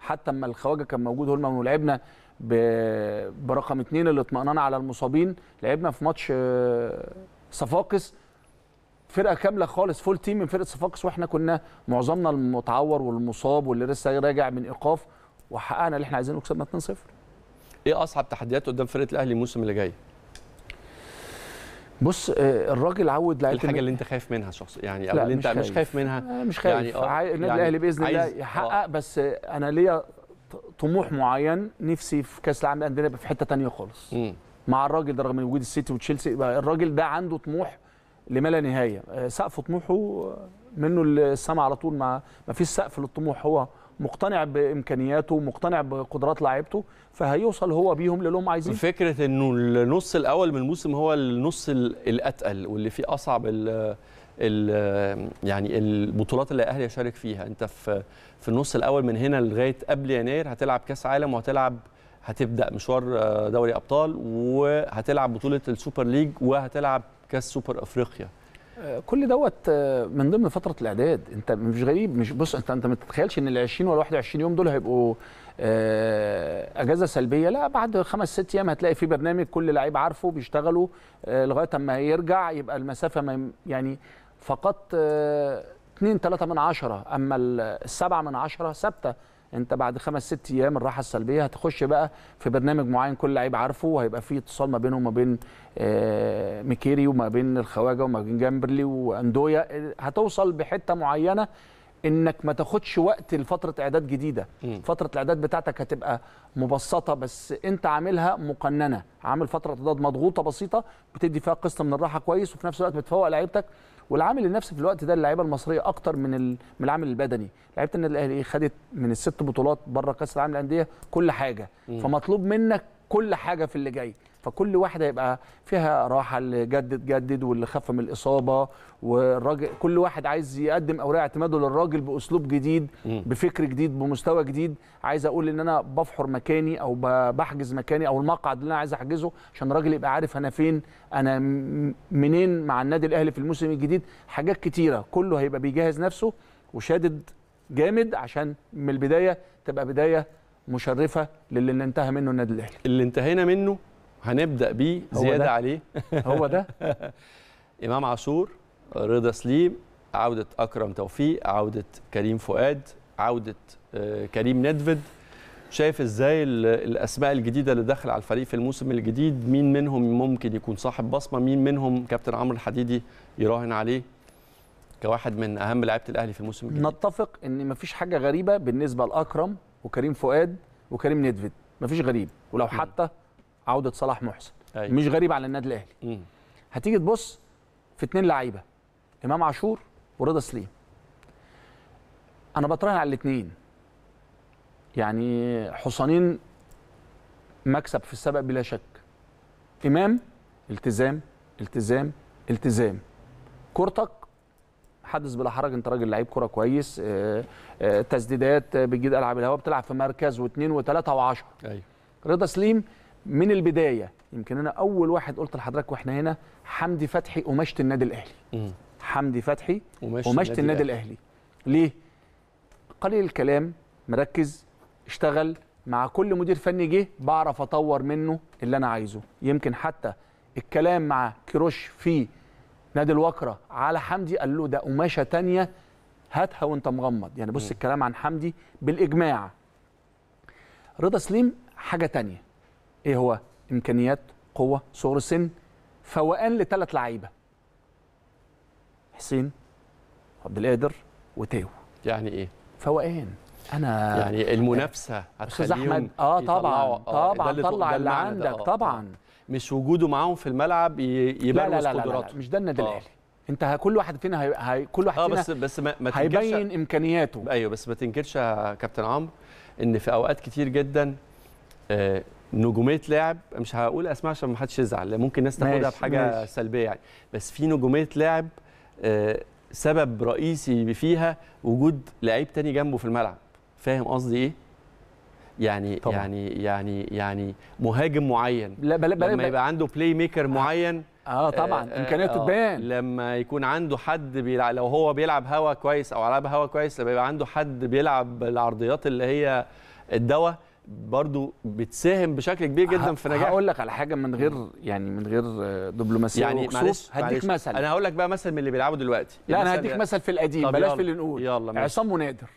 حتى اما الخواجه كان موجود هولما ولعبنا برقم اثنين الاطمئنان على المصابين لعبنا في ماتش آه، صفاقس فرقه كامله خالص فول تيم من فرقه صفاقس واحنا كنا معظمنا المتعور والمصاب واللي لسه راجع من ايقاف وحققنا اللي احنا عايزينه وكسبنا 2-0 ايه اصعب تحديات قدام فرقه الاهلي الموسم اللي جاي بص آه، الراجل عود لعيبه الحاجه اللي انت خايف منها شخص يعني او اللي انت خايف. مش خايف منها آه، مش خايف يعني آه، عاي... النادي يعني الاهلي باذن الله يحقق بس انا ليا طموح معين نفسي في كاس العالم للانديه في حته ثانيه خالص مع الراجل ده رغم وجود السيتي وتشيلسي الراجل ده عنده طموح لما لا نهايه سقف طموحه منه السما على طول ما فيش سقف للطموح هو مقتنع بامكانياته مقتنع بقدرات لعيبته فهيوصل هو بيهم للي هم عايزينه فكره انه النص الاول من الموسم هو النص الاتقل واللي فيه اصعب الـ الـ يعني البطولات اللي الاهلي يشارك فيها انت في في النص الاول من هنا لغايه قبل يناير هتلعب كاس عالم وهتلعب هتبدا مشوار آه، دوري ابطال وهتلعب بطوله السوبر ليج وهتلعب كاس سوبر افريقيا آه، كل دوت آه، من ضمن فتره الاعداد انت مش غريب مش بص انت انت ما تتخيلش ان ال 20 ولا 21 يوم دول هيبقوا آه، اجازه سلبيه لا بعد خمس ست ايام هتلاقي في برنامج كل لعيب عارفه بيشتغلوا لغايه اما يرجع يبقى المسافه ما يعني فقط 2 3 من 10 اما السبعة من 10 ثابته انت بعد خمس ست ايام الراحه السلبيه هتخش بقى في برنامج معين كل لعيب عارفه وهيبقى في اتصال ما بينه وما بين آه، ميكيري وما بين الخواجه وما بين جامبرلي واندويا آه، هتوصل بحته معينه انك ما تاخدش وقت لفتره اعداد جديده م. فتره الاعداد بتاعتك هتبقى مبسطه بس انت عاملها مقننه عامل فتره اعداد مضغوطه بسيطه بتدي فيها قسط من الراحه كويس وفي نفس الوقت بتفوق لعيبتك والعامل النفسي في الوقت ده اللعيبه المصريه اكتر من من العامل البدني لعيبه النادي الاهلي إيه؟ خدت من الست بطولات بره كاس العالم للانديه كل حاجه فمطلوب منك كل حاجه في اللي جاي فكل واحده هيبقى فيها راحه اللي جدد جدد واللي خف من الاصابه والراجل كل واحد عايز يقدم اوراق اعتماده للراجل باسلوب جديد بفكر جديد بمستوى جديد عايز اقول ان انا بفحر مكاني او بحجز مكاني او المقعد اللي انا عايز احجزه عشان الراجل يبقى عارف انا فين انا منين مع النادي الاهلي في الموسم الجديد حاجات كتيره كله هيبقى بيجهز نفسه وشادد جامد عشان من البدايه تبقى بدايه مشرفه للي انتهى منه النادي الاهلي اللي انتهينا منه هنبدا بيه زياده عليه هو ده امام عاشور رضا سليم عوده اكرم توفيق عوده كريم فؤاد عوده آه، كريم ندفد شايف ازاي الاسماء الجديده اللي داخل على الفريق في الموسم الجديد مين منهم ممكن يكون صاحب بصمه مين منهم كابتن عمرو الحديدي يراهن عليه كواحد من اهم لعيبه الاهلي في الموسم الجديد نتفق ان مفيش حاجه غريبه بالنسبه لاكرم وكريم فؤاد وكريم ندفد مفيش غريب ولو حتى عوده صلاح محسن أيوة. مش غريب على النادي الاهلي هتيجي تبص في اتنين لعيبه امام عاشور ورضا سليم انا بتراهن على الاثنين يعني حصانين مكسب في السبق بلا شك امام التزام التزام التزام كورتك حدث بلا حرج انت راجل لعيب كوره كويس اه اه تسديدات بتجيد العاب الهواء بتلعب في مركز واثنين وثلاثه وعشره ايوه رضا سليم من البدايه يمكن انا اول واحد قلت لحضرتك واحنا هنا حمدي فتحي قماشه النادي الاهلي حمدي فتحي قماشه النادي الاهلي ليه قليل الكلام مركز اشتغل مع كل مدير فني جه بعرف اطور منه اللي انا عايزه يمكن حتى الكلام مع كيروش في نادي الوكره على حمدي قال له ده قماشه تانية هاتها وانت مغمض يعني بص م. الكلام عن حمدي بالاجماع رضا سليم حاجه تانية ايه هو امكانيات قوه صغر سن فوقان لثلاث لعيبه حسين عبد القادر وتاو يعني ايه فوقان انا يعني المنافسه استاذ احمد اه طبعا طبعا طلع آه، اللي عندك طبعا آه. مش وجوده معاهم في الملعب يبرز قدراته لا, لا, لا, لا مش ده النادي آه. الاهلي انت كل واحد فينا هي... هي... كل واحد آه فينا بس بس ما, ما هيبين امكانياته ايوه بس ما تنكرش يا كابتن عمرو ان في اوقات كتير جدا آه نجوميه لاعب مش هقول اسماء عشان ما حدش يزعل ممكن الناس تاخدها بحاجه ماشي. سلبيه يعني بس في نجوميه لاعب آه، سبب رئيسي فيها وجود لعيب تاني جنبه في الملعب فاهم قصدي ايه يعني طبعا. يعني يعني يعني مهاجم معين لا بل بل لما يبقى عنده بلاي آه. ميكر معين اه طبعا آه امكانياته آه تبان لما يكون عنده حد بيلعب لو هو بيلعب هوا كويس او على هوا كويس لما يبقى عنده حد بيلعب العرضيات اللي هي الدواء برضو بتساهم بشكل كبير جدا في نجاح هقول لك على حاجه من غير يعني من غير آه، دبلوماسيه يعني معلش هديك معلش. مثل انا هقول لك بقى مثل من اللي بيلعبوا دلوقتي لا انا يعني هديك مثل في القديم بلاش في اللي نقول يلا عصام ونادر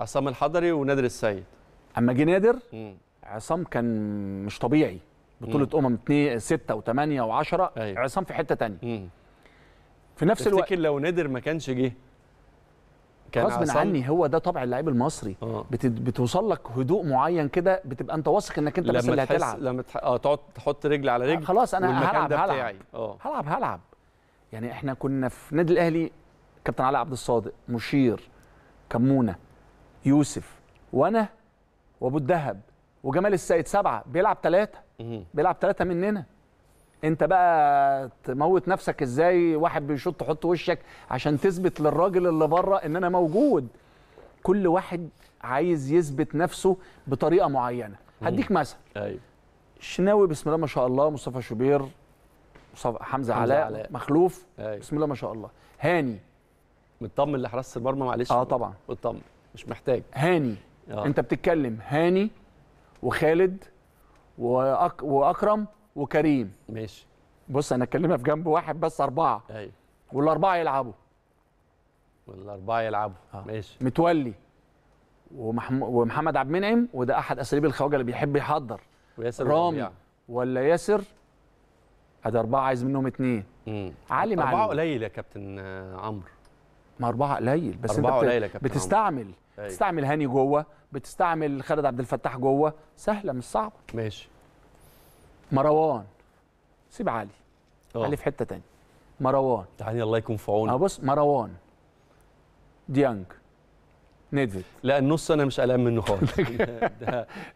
عصام الحضري ونادر السيد اما جه نادر عصام كان مش طبيعي بطوله امم 2 6 و8 و10 عصام في حته ثانيه في نفس الوقت لو نادر ما كانش جه غصب عني هو ده طبع اللعيب المصري آه. بتوصل لك هدوء معين كده بتبقى انت واثق انك انت بس اللي هتلعب لما تح... اه تقعد تحط رجل على رجل آه خلاص انا هلعب هلعب. هلعب آه. هلعب هلعب يعني احنا كنا في نادي الاهلي كابتن علي عبد الصادق مشير كمونه يوسف وانا وابو الدهب وجمال السيد سبعه بيلعب ثلاثه بيلعب ثلاثه مننا انت بقى تموت نفسك ازاي واحد بيشوط تحط وشك عشان تثبت للراجل اللي بره ان انا موجود كل واحد عايز يثبت نفسه بطريقه معينه هديك مثل ايوه الشناوي بسم الله ما شاء الله مصطفى شوبير مصطفى حمزه, علاء, علاء مخلوف أيوه. بسم الله ما شاء الله هاني مطمن لحراسه المرمى معلش اه طبعا مطمن مش محتاج هاني آه. انت بتتكلم هاني وخالد وأك... واكرم وكريم ماشي بص انا اتكلمها في جنب واحد بس اربعه ايوه والاربعه يلعبوا والاربعه يلعبوا آه. ماشي متولي ومحم... ومحمد عبد المنعم وده احد اساليب الخواجه اللي بيحب يحضر وياسر رامي ولا ياسر ادي اربعه عايز منهم اثنين علي معلم اربعه قليل يا كابتن آه، عمرو ما اربعه قليل بس أربعة انت بت... بتستعمل عمر. أيوه. بتستعمل هاني جوه بتستعمل خالد عبد الفتاح جوه سهله مش صعبه ماشي مروان سيب علي أوه. علي في حته تانية مروان تعالي الله يكون في عونه أه، بص مروان ديانج نيدفيد لا النص انا مش قلقان منه خالص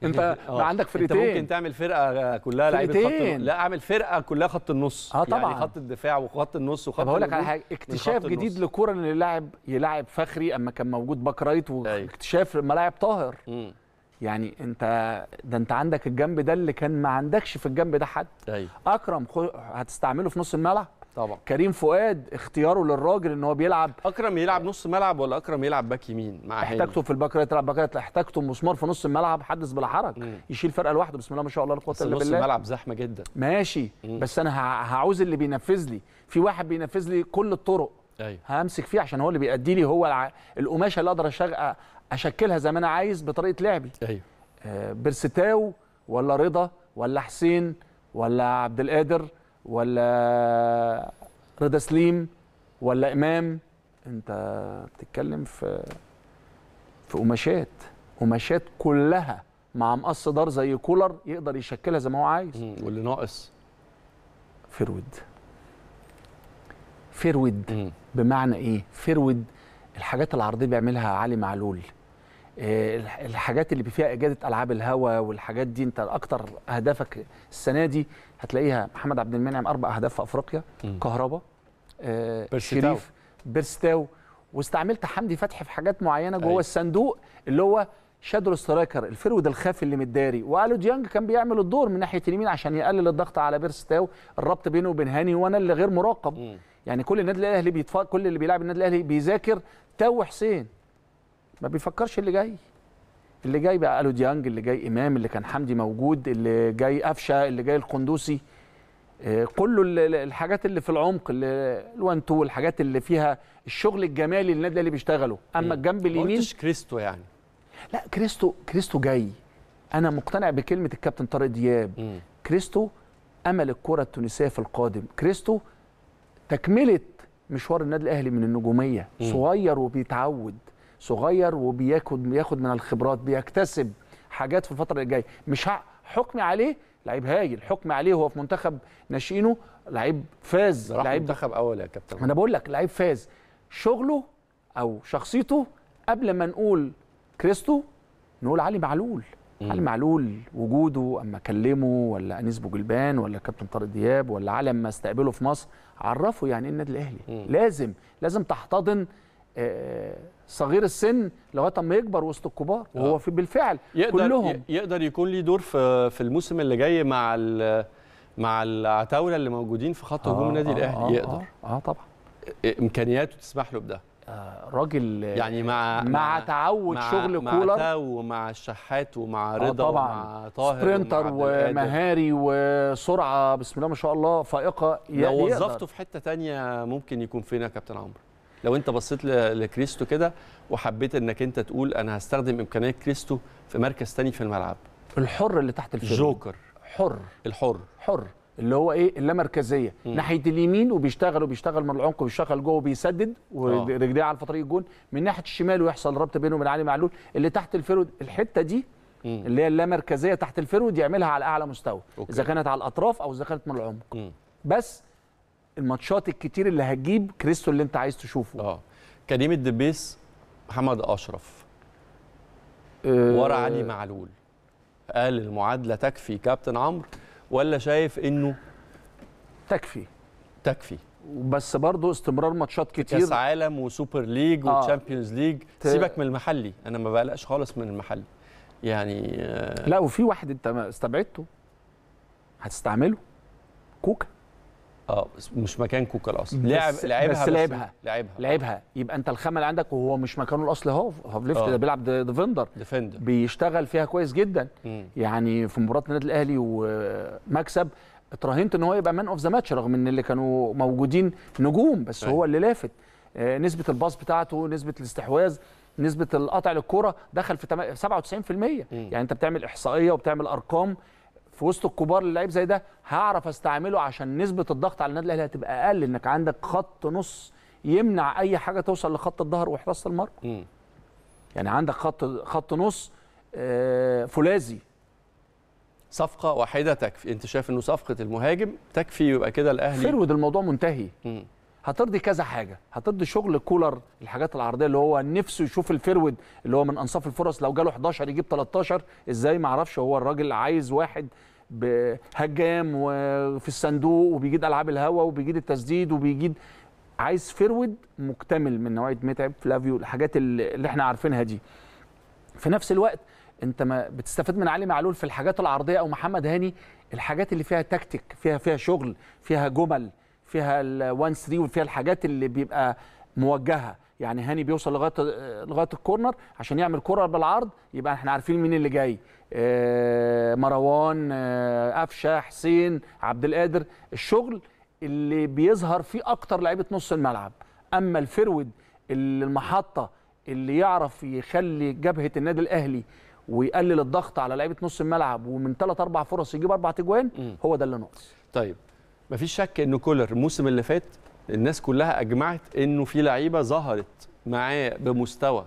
انت عندك أه. فرقتين انت ممكن تعمل فرقه آه، كلها لعيبه خط لا اعمل فرقه كلها خط النص اه طبعا يعني خط الدفاع وخط النص وخط بقول لك على حاجه اكتشاف جديد للكوره ان اللاعب يلاعب فخري اما كان موجود باك رايت أيوه. واكتشاف ملاعب طاهر يعني انت ده انت عندك الجنب ده اللي كان ما عندكش في الجنب ده حد أيوة. اكرم خو... هتستعمله في نص الملعب طبعا كريم فؤاد اختياره للراجل ان هو بيلعب اكرم يلعب نص ملعب ولا اكرم يلعب باك يمين مع احتاجته في الباك رايت يلعب باك رايت احتاجته مسمار في نص الملعب حدث بلا حرج يشيل فرقه لوحده بسم الله ما شاء الله لا قوه الا بالله نص الملعب زحمه جدا ماشي مم. بس انا هعوز اللي بينفذ لي في واحد بينفذ لي كل الطرق أيوة. همسك فيه عشان هو اللي بيأدي لي هو الع... القماشه اللي اقدر اشكلها زي ما انا عايز بطريقه لعبي ايوه آه، برستاو ولا رضا ولا حسين ولا عبد القادر ولا رضا سليم ولا امام انت بتتكلم في في قماشات قماشات كلها مع مقص دار زي كولر يقدر يشكلها زي ما هو عايز واللي ناقص فرويد فرويد بمعنى ايه فرويد الحاجات العرضيه بيعملها علي معلول آه، الحاجات اللي فيها اجاده العاب الهوا والحاجات دي انت اكتر اهدافك السنه دي هتلاقيها محمد عبد المنعم اربع اهداف في افريقيا كهربا آه، شريف بيرستاو واستعملت حمدي فتحي في حاجات معينه جوه أيه. الصندوق اللي هو شادو سترايكر الفرود الخافي اللي متداري والو ديانج كان بيعمل الدور من ناحيه اليمين عشان يقلل الضغط على بيرستاو الربط بينه وبين هاني وانا اللي غير مراقب م. يعني كل النادي الاهلي بيتف... كل اللي بيلعب النادي الاهلي بيذاكر تو حسين ما بيفكرش اللي جاي اللي جاي بقى الو ديانج اللي جاي امام اللي كان حمدي موجود اللي جاي قفشه اللي جاي القندوسي آه، كل الحاجات اللي في العمق الوان تو الحاجات اللي فيها الشغل الجمالي للنادي اللي بيشتغله اما الجنب اليمين مش كريستو يعني لا كريستو كريستو جاي انا مقتنع بكلمه الكابتن طارق دياب مم. كريستو امل الكره التونسيه في القادم كريستو تكمله مشوار النادي الاهلي من النجوميه مم. صغير وبيتعود صغير وبياخد بياخد من الخبرات بيكتسب حاجات في الفتره اللي جايه مش حكمي عليه لعيب هايل حكمي عليه هو في منتخب ناشئينه لعيب فاز لعيب منتخب اول يا كابتن انا بقول لك لعيب فاز شغله او شخصيته قبل ما نقول كريستو نقول علي معلول مم. علي معلول وجوده اما كلمه ولا انيس بوجلبان ولا كابتن طارق دياب ولا على ما استقبله في مصر عرفه يعني ايه النادي الاهلي لازم لازم تحتضن آه، صغير السن لغايه اما يكبر وسط الكبار آه. وهو في بالفعل يقدر كلهم يقدر يكون ليه دور في في الموسم اللي جاي مع مع العتاوله اللي موجودين في خط هجوم آه النادي آه الاهلي آه، يقدر اه, آه طبعا امكانياته تسمح له بده آه راجل يعني مع مع تعود مع شغل مع كولر مع تاو ومع الشحات ومع رضا آه طبعا ومع طاهر سبرنتر ومهاري وسرعه بسم الله ما شاء الله فائقه لو وظفته في حته تانية ممكن يكون فين يا كابتن عمرو لو انت بصيت لكريستو كده وحبيت انك انت تقول انا هستخدم امكانيات كريستو في مركز تاني في الملعب الحر اللي تحت الفيرو جوكر حر الحر حر اللي هو ايه اللامركزيه ناحيه اليمين وبيشتغل وبيشتغل من العمق وبيشتغل جوه وبيسدد ورجليه اه. على طريق الجون من ناحيه الشمال ويحصل ربط بينه وبين علي معلول اللي تحت الفرود الحته دي مم. اللي هي اللامركزيه تحت الفيرود يعملها على اعلى مستوى اذا كانت على الاطراف او اذا كانت من العمق مم. بس الماتشات الكتير اللي هتجيب كريستو اللي انت عايز تشوفه اه كريم الدبيس محمد اشرف أه ورا علي معلول قال المعادله تكفي كابتن عمرو ولا شايف انه تكفي تكفي بس برضه استمرار ماتشات كتير كاس عالم وسوبر ليج آه. وتشامبيونز ليج ت... سيبك من المحلي انا ما بقلقش خالص من المحلي يعني آه لا وفي واحد انت استبعدته هتستعمله كوكا اه مش مكان كوكا الاصلي لعب لعبها بس لعبها لعبها لعبها يبقى انت الخامه اللي عندك وهو مش مكانه الاصلي هو هاف ليفت ده آه. بيلعب ديفندر ديفندر بيشتغل فيها كويس جدا م. يعني في مباراه النادي الاهلي ومكسب اتراهنت ان هو يبقى مان اوف ذا ماتش رغم ان اللي كانوا موجودين نجوم بس أي. أيوة. هو اللي لافت آه، نسبه الباص بتاعته نسبه الاستحواذ نسبه القطع للكره دخل في 97% م. يعني انت بتعمل احصائيه وبتعمل ارقام في وسط الكبار اللعيب زي ده هعرف استعمله عشان نسبه الضغط على النادي الاهلي هتبقى اقل انك عندك خط نص يمنع اي حاجه توصل لخط الظهر وحراسه المرمى يعني عندك خط خط نص آه، فولاذي صفقه واحده تكفي انت شايف انه صفقه المهاجم تكفي يبقى كده الاهلي فرود الموضوع منتهي مم. هترضي كذا حاجه هترضي شغل كولر الحاجات العرضيه اللي هو نفسه يشوف الفيرود اللي هو من انصاف الفرص لو جاله 11 يجيب 13 ازاي ما اعرفش هو الراجل عايز واحد هجام وفي الصندوق وبيجيد العاب الهوا وبيجيد التسديد وبيجيد عايز فيرود مكتمل من نوعيه متعب فلافيو الحاجات اللي احنا عارفينها دي في نفس الوقت انت ما بتستفاد من علي معلول في الحاجات العرضيه او محمد هاني الحاجات اللي فيها تكتيك فيها فيها شغل فيها جمل فيها ال 1 3 وفيها الحاجات اللي بيبقى موجهه يعني هاني بيوصل لغايه لغايه الكورنر عشان يعمل كره بالعرض يبقى احنا عارفين مين اللي جاي آه، مروان آه، قفشه حسين عبد القادر الشغل اللي بيظهر فيه اكتر لعيبه نص الملعب اما الفرود اللي المحطه اللي يعرف يخلي جبهه النادي الاهلي ويقلل الضغط على لعيبه نص الملعب ومن ثلاث اربع فرص يجيب اربع تجوان هو ده اللي ناقص طيب مفيش شك ان كولر الموسم اللي فات الناس كلها اجمعت انه في لعيبه ظهرت معاه بمستوى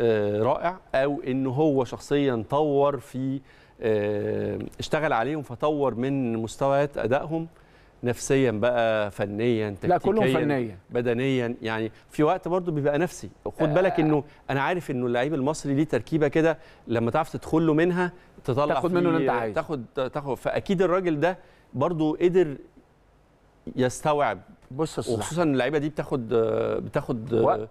آه، رائع او ان هو شخصيا طور في آه، اشتغل عليهم فطور من مستويات ادائهم نفسيا بقى فنيا تكتيكيا لا كلهم فنيا بدنيا يعني في وقت برضه بيبقى نفسي خد آه. بالك انه انا عارف انه اللعيب المصري ليه تركيبه كده لما تعرف تدخل له منها تطلع تاخد منه اللي انت عايزه تاخد تاخد فاكيد الراجل ده برضه قدر يستوعب بص وخصوصا اللعيبه دي بتاخد بتاخد وقت.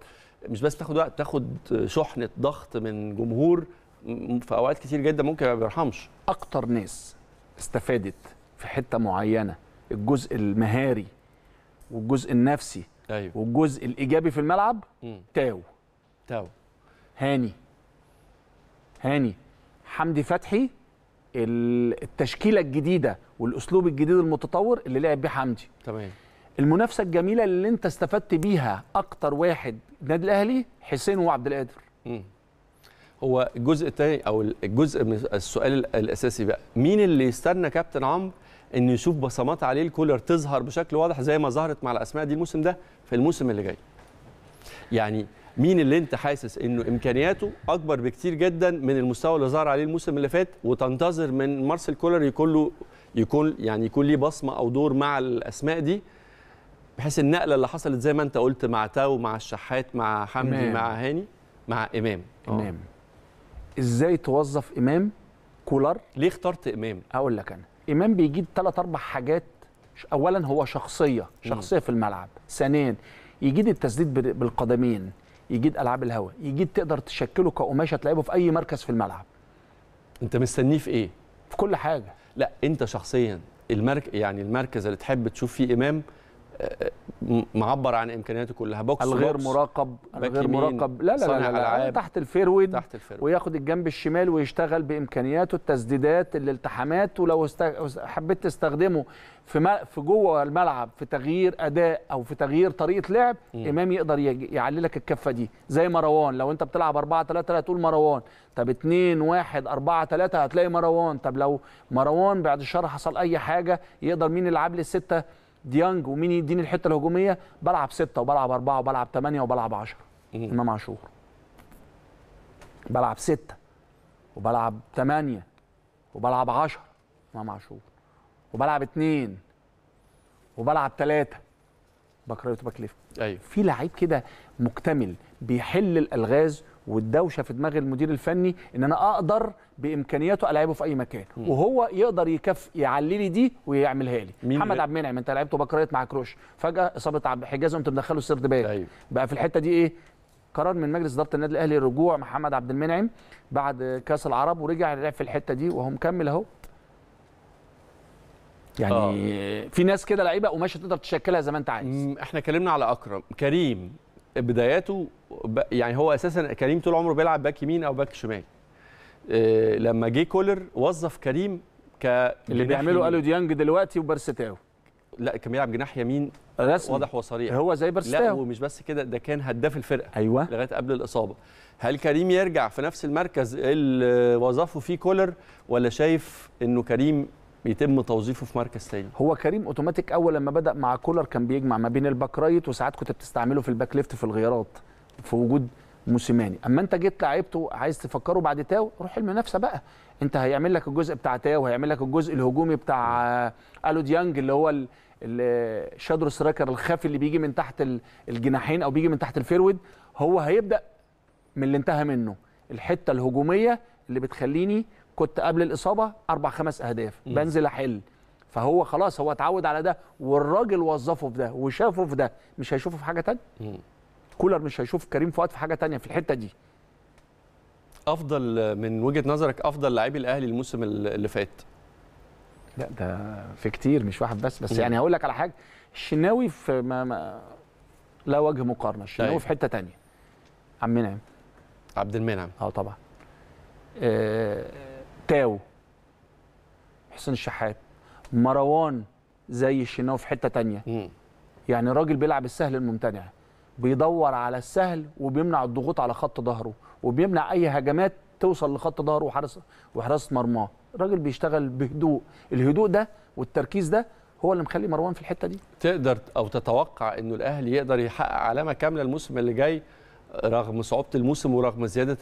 مش بس بتاخد وقت بتاخد شحنه ضغط من جمهور في اوقات كتير جدا ممكن ما بيرحمش اكتر ناس استفادت في حته معينه الجزء المهاري والجزء النفسي أيوه. والجزء الايجابي في الملعب مم. تاو تاو هاني هاني حمدي فتحي التشكيله الجديده والاسلوب الجديد المتطور اللي لعب بيه حمدي تمام المنافسه الجميله اللي انت استفدت بيها اكتر واحد النادي الاهلي حسين وعبد القادر هو الجزء الثاني او الجزء من السؤال الاساسي بقى مين اللي يستنى كابتن عمرو ان يشوف بصمات عليه الكولر تظهر بشكل واضح زي ما ظهرت مع الاسماء دي الموسم ده في الموسم اللي جاي يعني مين اللي انت حاسس انه امكانياته اكبر بكتير جدا من المستوى اللي ظهر عليه الموسم اللي فات وتنتظر من مارسيل كولر يكون له يكون يعني يكون ليه بصمه او دور مع الاسماء دي بحيث النقله اللي حصلت زي ما انت قلت مع تاو مع الشحات مع حمدي مع هاني مع امام آه. امام أوه. ازاي توظف امام كولر ليه اخترت امام اقول لك انا امام بيجيب ثلاث اربع حاجات اولا هو شخصيه شخصيه م. في الملعب ثانيا يجيد التسديد بالقدمين يجيد العاب الهواء يجيد تقدر تشكله كقماشه تلعبه في اي مركز في الملعب انت مستنيه في ايه في كل حاجه لا انت شخصيا المرك يعني المركز اللي تحب تشوف فيه امام معبر عن امكانياته كلها بوكس الغير بوكس مراقب الغير مراقب لا لا لا, لا, لا, لا تحت الفيرويد تحت الفيرويد وياخد الجنب الشمال ويشتغل بامكانياته التسديدات الالتحامات ولو است... حبيت تستخدمه في في جوه الملعب في تغيير اداء او في تغيير طريقه لعب م. امام يقدر يعلي لك الكفه دي زي مروان لو انت بتلعب 4 3 3 تقول مروان طب 2 1 4 3 هتلاقي مروان طب لو مروان بعد الشهر حصل اي حاجه يقدر مين يلعب لي السته ديانج ومين يديني الحته الهجوميه بلعب سته وبلعب اربعه وبلعب ثمانيه وبلعب 10 امام عاشور بلعب سته وبلعب ثمانيه وبلعب 10 امام عاشور وبلعب اثنين وبلعب ثلاثه باك رايت وباك ليفت ايوه في لعيب كده مكتمل بيحل الالغاز والدوشه في دماغ المدير الفني ان انا اقدر بامكانياته العبه في اي مكان مم. وهو يقدر يكف يعلي لي دي ويعملها لي محمد عبد المنعم انت لعبته بكريه مع كروش فجاه اصابه عبد الحجاز وانت مدخله سيرد باك أيوه. طيب. بقى في الحته دي ايه قرار من مجلس اداره النادي الاهلي رجوع محمد عبد المنعم بعد كاس العرب ورجع لعب في الحته دي وهو مكمل اهو يعني آه. في ناس كده لعيبه قماشه تقدر تشكلها زي ما انت عايز احنا اتكلمنا على اكرم كريم بداياته يعني هو اساسا كريم طول عمره بيلعب باك يمين او باك شمال آه، لما جه كولر وظف كريم ك اللي بيعمله الو ديانج دلوقتي وبرستاو لا كان بيلعب جناح يمين رسمي واضح وصريح هو زي برستاو لا ومش بس كده ده كان هداف الفرقه ايوه لغايه قبل الاصابه هل كريم يرجع في نفس المركز اللي وظفه فيه كولر ولا شايف انه كريم بيتم توظيفه في مركز تاني هو كريم اوتوماتيك اول لما بدا مع كولر كان بيجمع ما بين الباك رايت وساعات كنت بتستعمله في الباك ليفت في الغيارات في وجود موسيماني اما انت جيت لعيبته عايز تفكره بعد تاو روح المنافسه بقى انت هيعمل لك الجزء بتاع تاو هيعمل لك الجزء الهجومي بتاع الو ديانج اللي هو الشادرو سترايكر الخافي اللي بيجي من تحت الجناحين او بيجي من تحت الفيرود هو هيبدا من اللي انتهى منه الحته الهجوميه اللي بتخليني كنت قبل الاصابه اربع خمس اهداف بنزل احل فهو خلاص هو اتعود على ده والراجل وظفه في ده وشافه في ده مش هيشوفه في حاجه تانية كولر مش هيشوف كريم فؤاد في حاجه تانية في الحته دي افضل من وجهه نظرك افضل لاعبي الاهلي الموسم اللي فات لا ده في كتير مش واحد بس بس مم. يعني هقول لك على حاجه الشناوي في ما, ما لا وجه مقارنه الشناوي طيب. في حته تانية عم منعم عبد المنعم اه طبعا آه تاو حسين الشحات مروان زي الشناوي في حته تانية مم. يعني راجل بيلعب السهل الممتنع بيدور على السهل وبيمنع الضغوط على خط ظهره وبيمنع اي هجمات توصل لخط ظهره وحرس وحراسه مرماه راجل بيشتغل بهدوء الهدوء ده والتركيز ده هو اللي مخلي مروان في الحته دي تقدر او تتوقع انه الاهلي يقدر يحقق علامه كامله الموسم اللي جاي رغم صعوبه الموسم ورغم زياده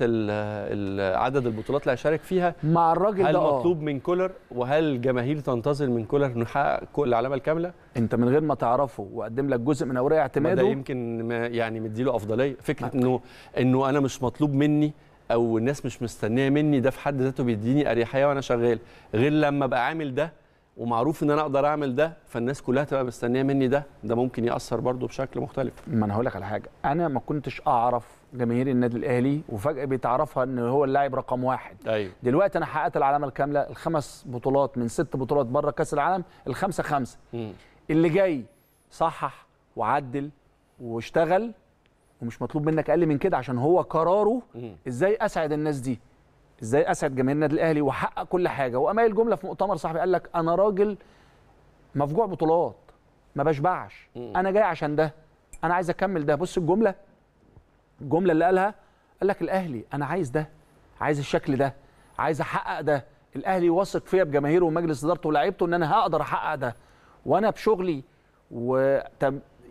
عدد البطولات اللي هيشارك فيها مع الراجل هل ده هل آه. مطلوب من كولر وهل الجماهير تنتظر من كولر انه يحقق كل العلامه الكامله انت من غير ما تعرفه وقدم لك جزء من اوراق اعتماده ده يمكن ما يعني مديله افضليه فكره انه انه انا مش مطلوب مني او الناس مش مستنيه مني ده في حد ذاته بيديني اريحيه وانا شغال غير لما ابقى عامل ده ومعروف ان انا اقدر اعمل ده فالناس كلها تبقى مستنيه مني ده ده ممكن ياثر برضه بشكل مختلف ما انا هقول لك على حاجه انا ما كنتش اعرف جماهير النادي الاهلي وفجاه بيتعرفها ان هو اللاعب رقم واحد أيوه. دلوقتي انا حققت العلامه الكامله الخمس بطولات من ست بطولات بره كاس العالم الخمسه خمسه م. اللي جاي صحح وعدل واشتغل ومش مطلوب منك اقل من كده عشان هو قراره ازاي اسعد الناس دي ازاي اسعد جماهير النادي الاهلي واحقق كل حاجه وامال جمله في مؤتمر صحفي قال لك انا راجل مفجوع بطولات ما بشبعش انا جاي عشان ده انا عايز اكمل ده بص الجمله الجمله اللي قالها قال لك الاهلي انا عايز ده عايز الشكل ده عايز احقق ده الاهلي واثق فيا بجماهيره ومجلس ادارته ولاعيبته ان انا هقدر احقق ده وانا بشغلي و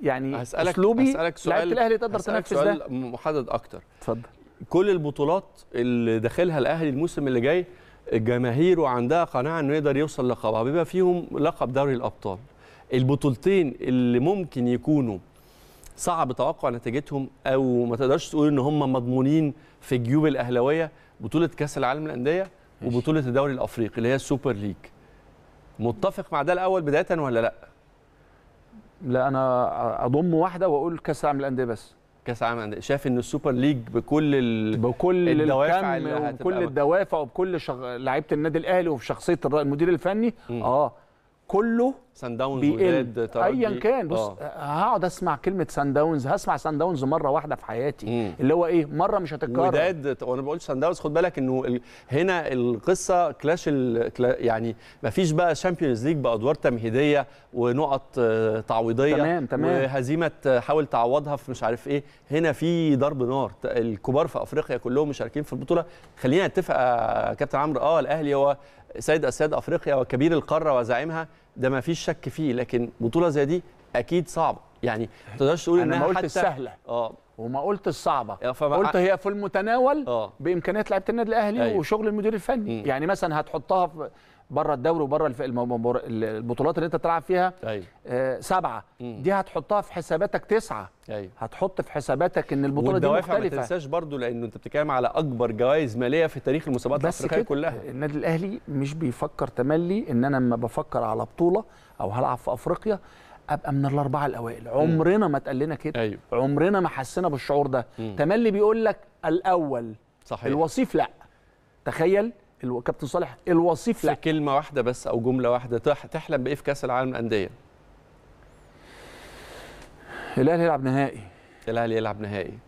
يعني هسألك اسلوبي هسألك سؤال الاهلي تقدر تنفذ ده محدد اكتر اتفضل كل البطولات اللي داخلها الاهلي الموسم اللي جاي جماهيره عندها قناعه انه يقدر يوصل لقبها بيبقى فيهم لقب دوري الابطال البطولتين اللي ممكن يكونوا صعب توقع نتيجتهم او ما تقدرش تقول ان هم مضمونين في جيوب الاهلاويه بطوله كاس العالم للانديه وبطوله الدوري الافريقي اللي هي السوبر ليج متفق مع ده الاول بدايه ولا لا لا انا اضم واحده واقول كاس العالم للانديه بس كاس العالم شايف ان السوبر ليج بكل ال... بكل الدوافع وبكل الدوافع وبكل شغ... لعيبه النادي الاهلي وفي شخصيه المدير الفني م. اه كله سان داونز وداد ايا كان بص آه. هقعد اسمع كلمه سان داونز هسمع سان داونز مره واحده في حياتي مم. اللي هو ايه مره مش هتتكرر وداد وانا بقول سان داونز خد بالك انه ال... هنا القصه كلاش ال... كلا... يعني ما فيش بقى شامبيونز ليج بادوار تمهيديه ونقط آه، تعويضيه تمام تمام وهزيمه حاول تعوضها في مش عارف ايه هنا في ضرب نار الكبار في افريقيا كلهم مشاركين في البطوله خلينا نتفق يا كابتن عمرو اه الاهلي هو سيد أسياد أفريقيا وكبير القارة وزعيمها ده ما فيش شك فيه لكن بطولة زي دي أكيد صعبة يعني ما تقدرش تقول أنا ما قلت سهله اه وما قلت الصعبه فما... قلت هي في المتناول أوه. بامكانيات لعيبه النادي الاهلي أيوه. وشغل المدير الفني م. يعني مثلا هتحطها في بره الدوري وبره البطولات اللي انت تلعب فيها أيوة. آه، سبعه مم. دي هتحطها في حساباتك تسعه أيوة. هتحط في حساباتك ان البطوله دي مختلفه ما تنساش برضو لانه انت بتتكلم على اكبر جوائز ماليه في تاريخ المسابقات الافريقيه كلها النادي الاهلي مش بيفكر تملي ان انا لما بفكر على بطوله او هلعب في افريقيا ابقى من الاربعه الاوائل عمرنا ما اتقال لنا كده أيوة. عمرنا ما حسينا بالشعور ده مم. تملي بيقول لك الاول صحيح. الوصيف لا تخيل الو... كابتن صالح الوصيف في لا كلمه واحده بس او جمله واحده تحلم بايه في كاس العالم الأندية؟ الاهلي يلعب نهائي الاهلي يلعب نهائي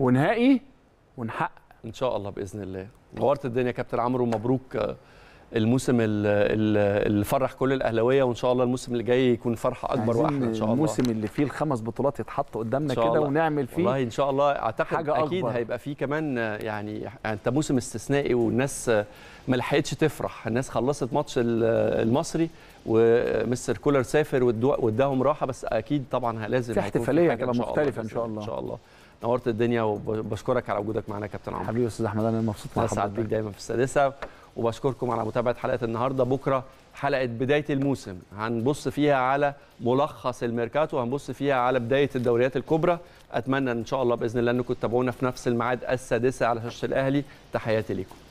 ونهائي ونحقق ان شاء الله باذن الله نورت الدنيا كابتن عمرو مبروك الموسم اللي فرح كل الاهلاويه وان شاء الله الموسم اللي جاي يكون فرحه اكبر واحلى ان شاء الله الموسم اللي فيه الخمس بطولات يتحط قدامنا كده ونعمل فيه والله ان شاء الله اعتقد حاجة اكيد أكبر. هيبقى فيه كمان يعني, يعني انت موسم استثنائي والناس ما لحقتش تفرح الناس خلصت ماتش المصري ومستر كولر سافر واداهم راحه بس اكيد طبعا لازم في احتفاليه كده مختلفه ان شاء الله ان شاء الله نورت الدنيا وبشكرك على وجودك معنا كابتن عمرو حبيبي استاذ احمد انا مبسوط مع بيك دايما في السادسه وبشكركم على متابعه حلقه النهارده بكره حلقه بدايه الموسم هنبص فيها على ملخص الميركاتو وهنبص فيها على بدايه الدوريات الكبرى اتمنى ان شاء الله باذن الله انكم تتابعونا في نفس الميعاد السادسه على شاشه الاهلي تحياتي ليكم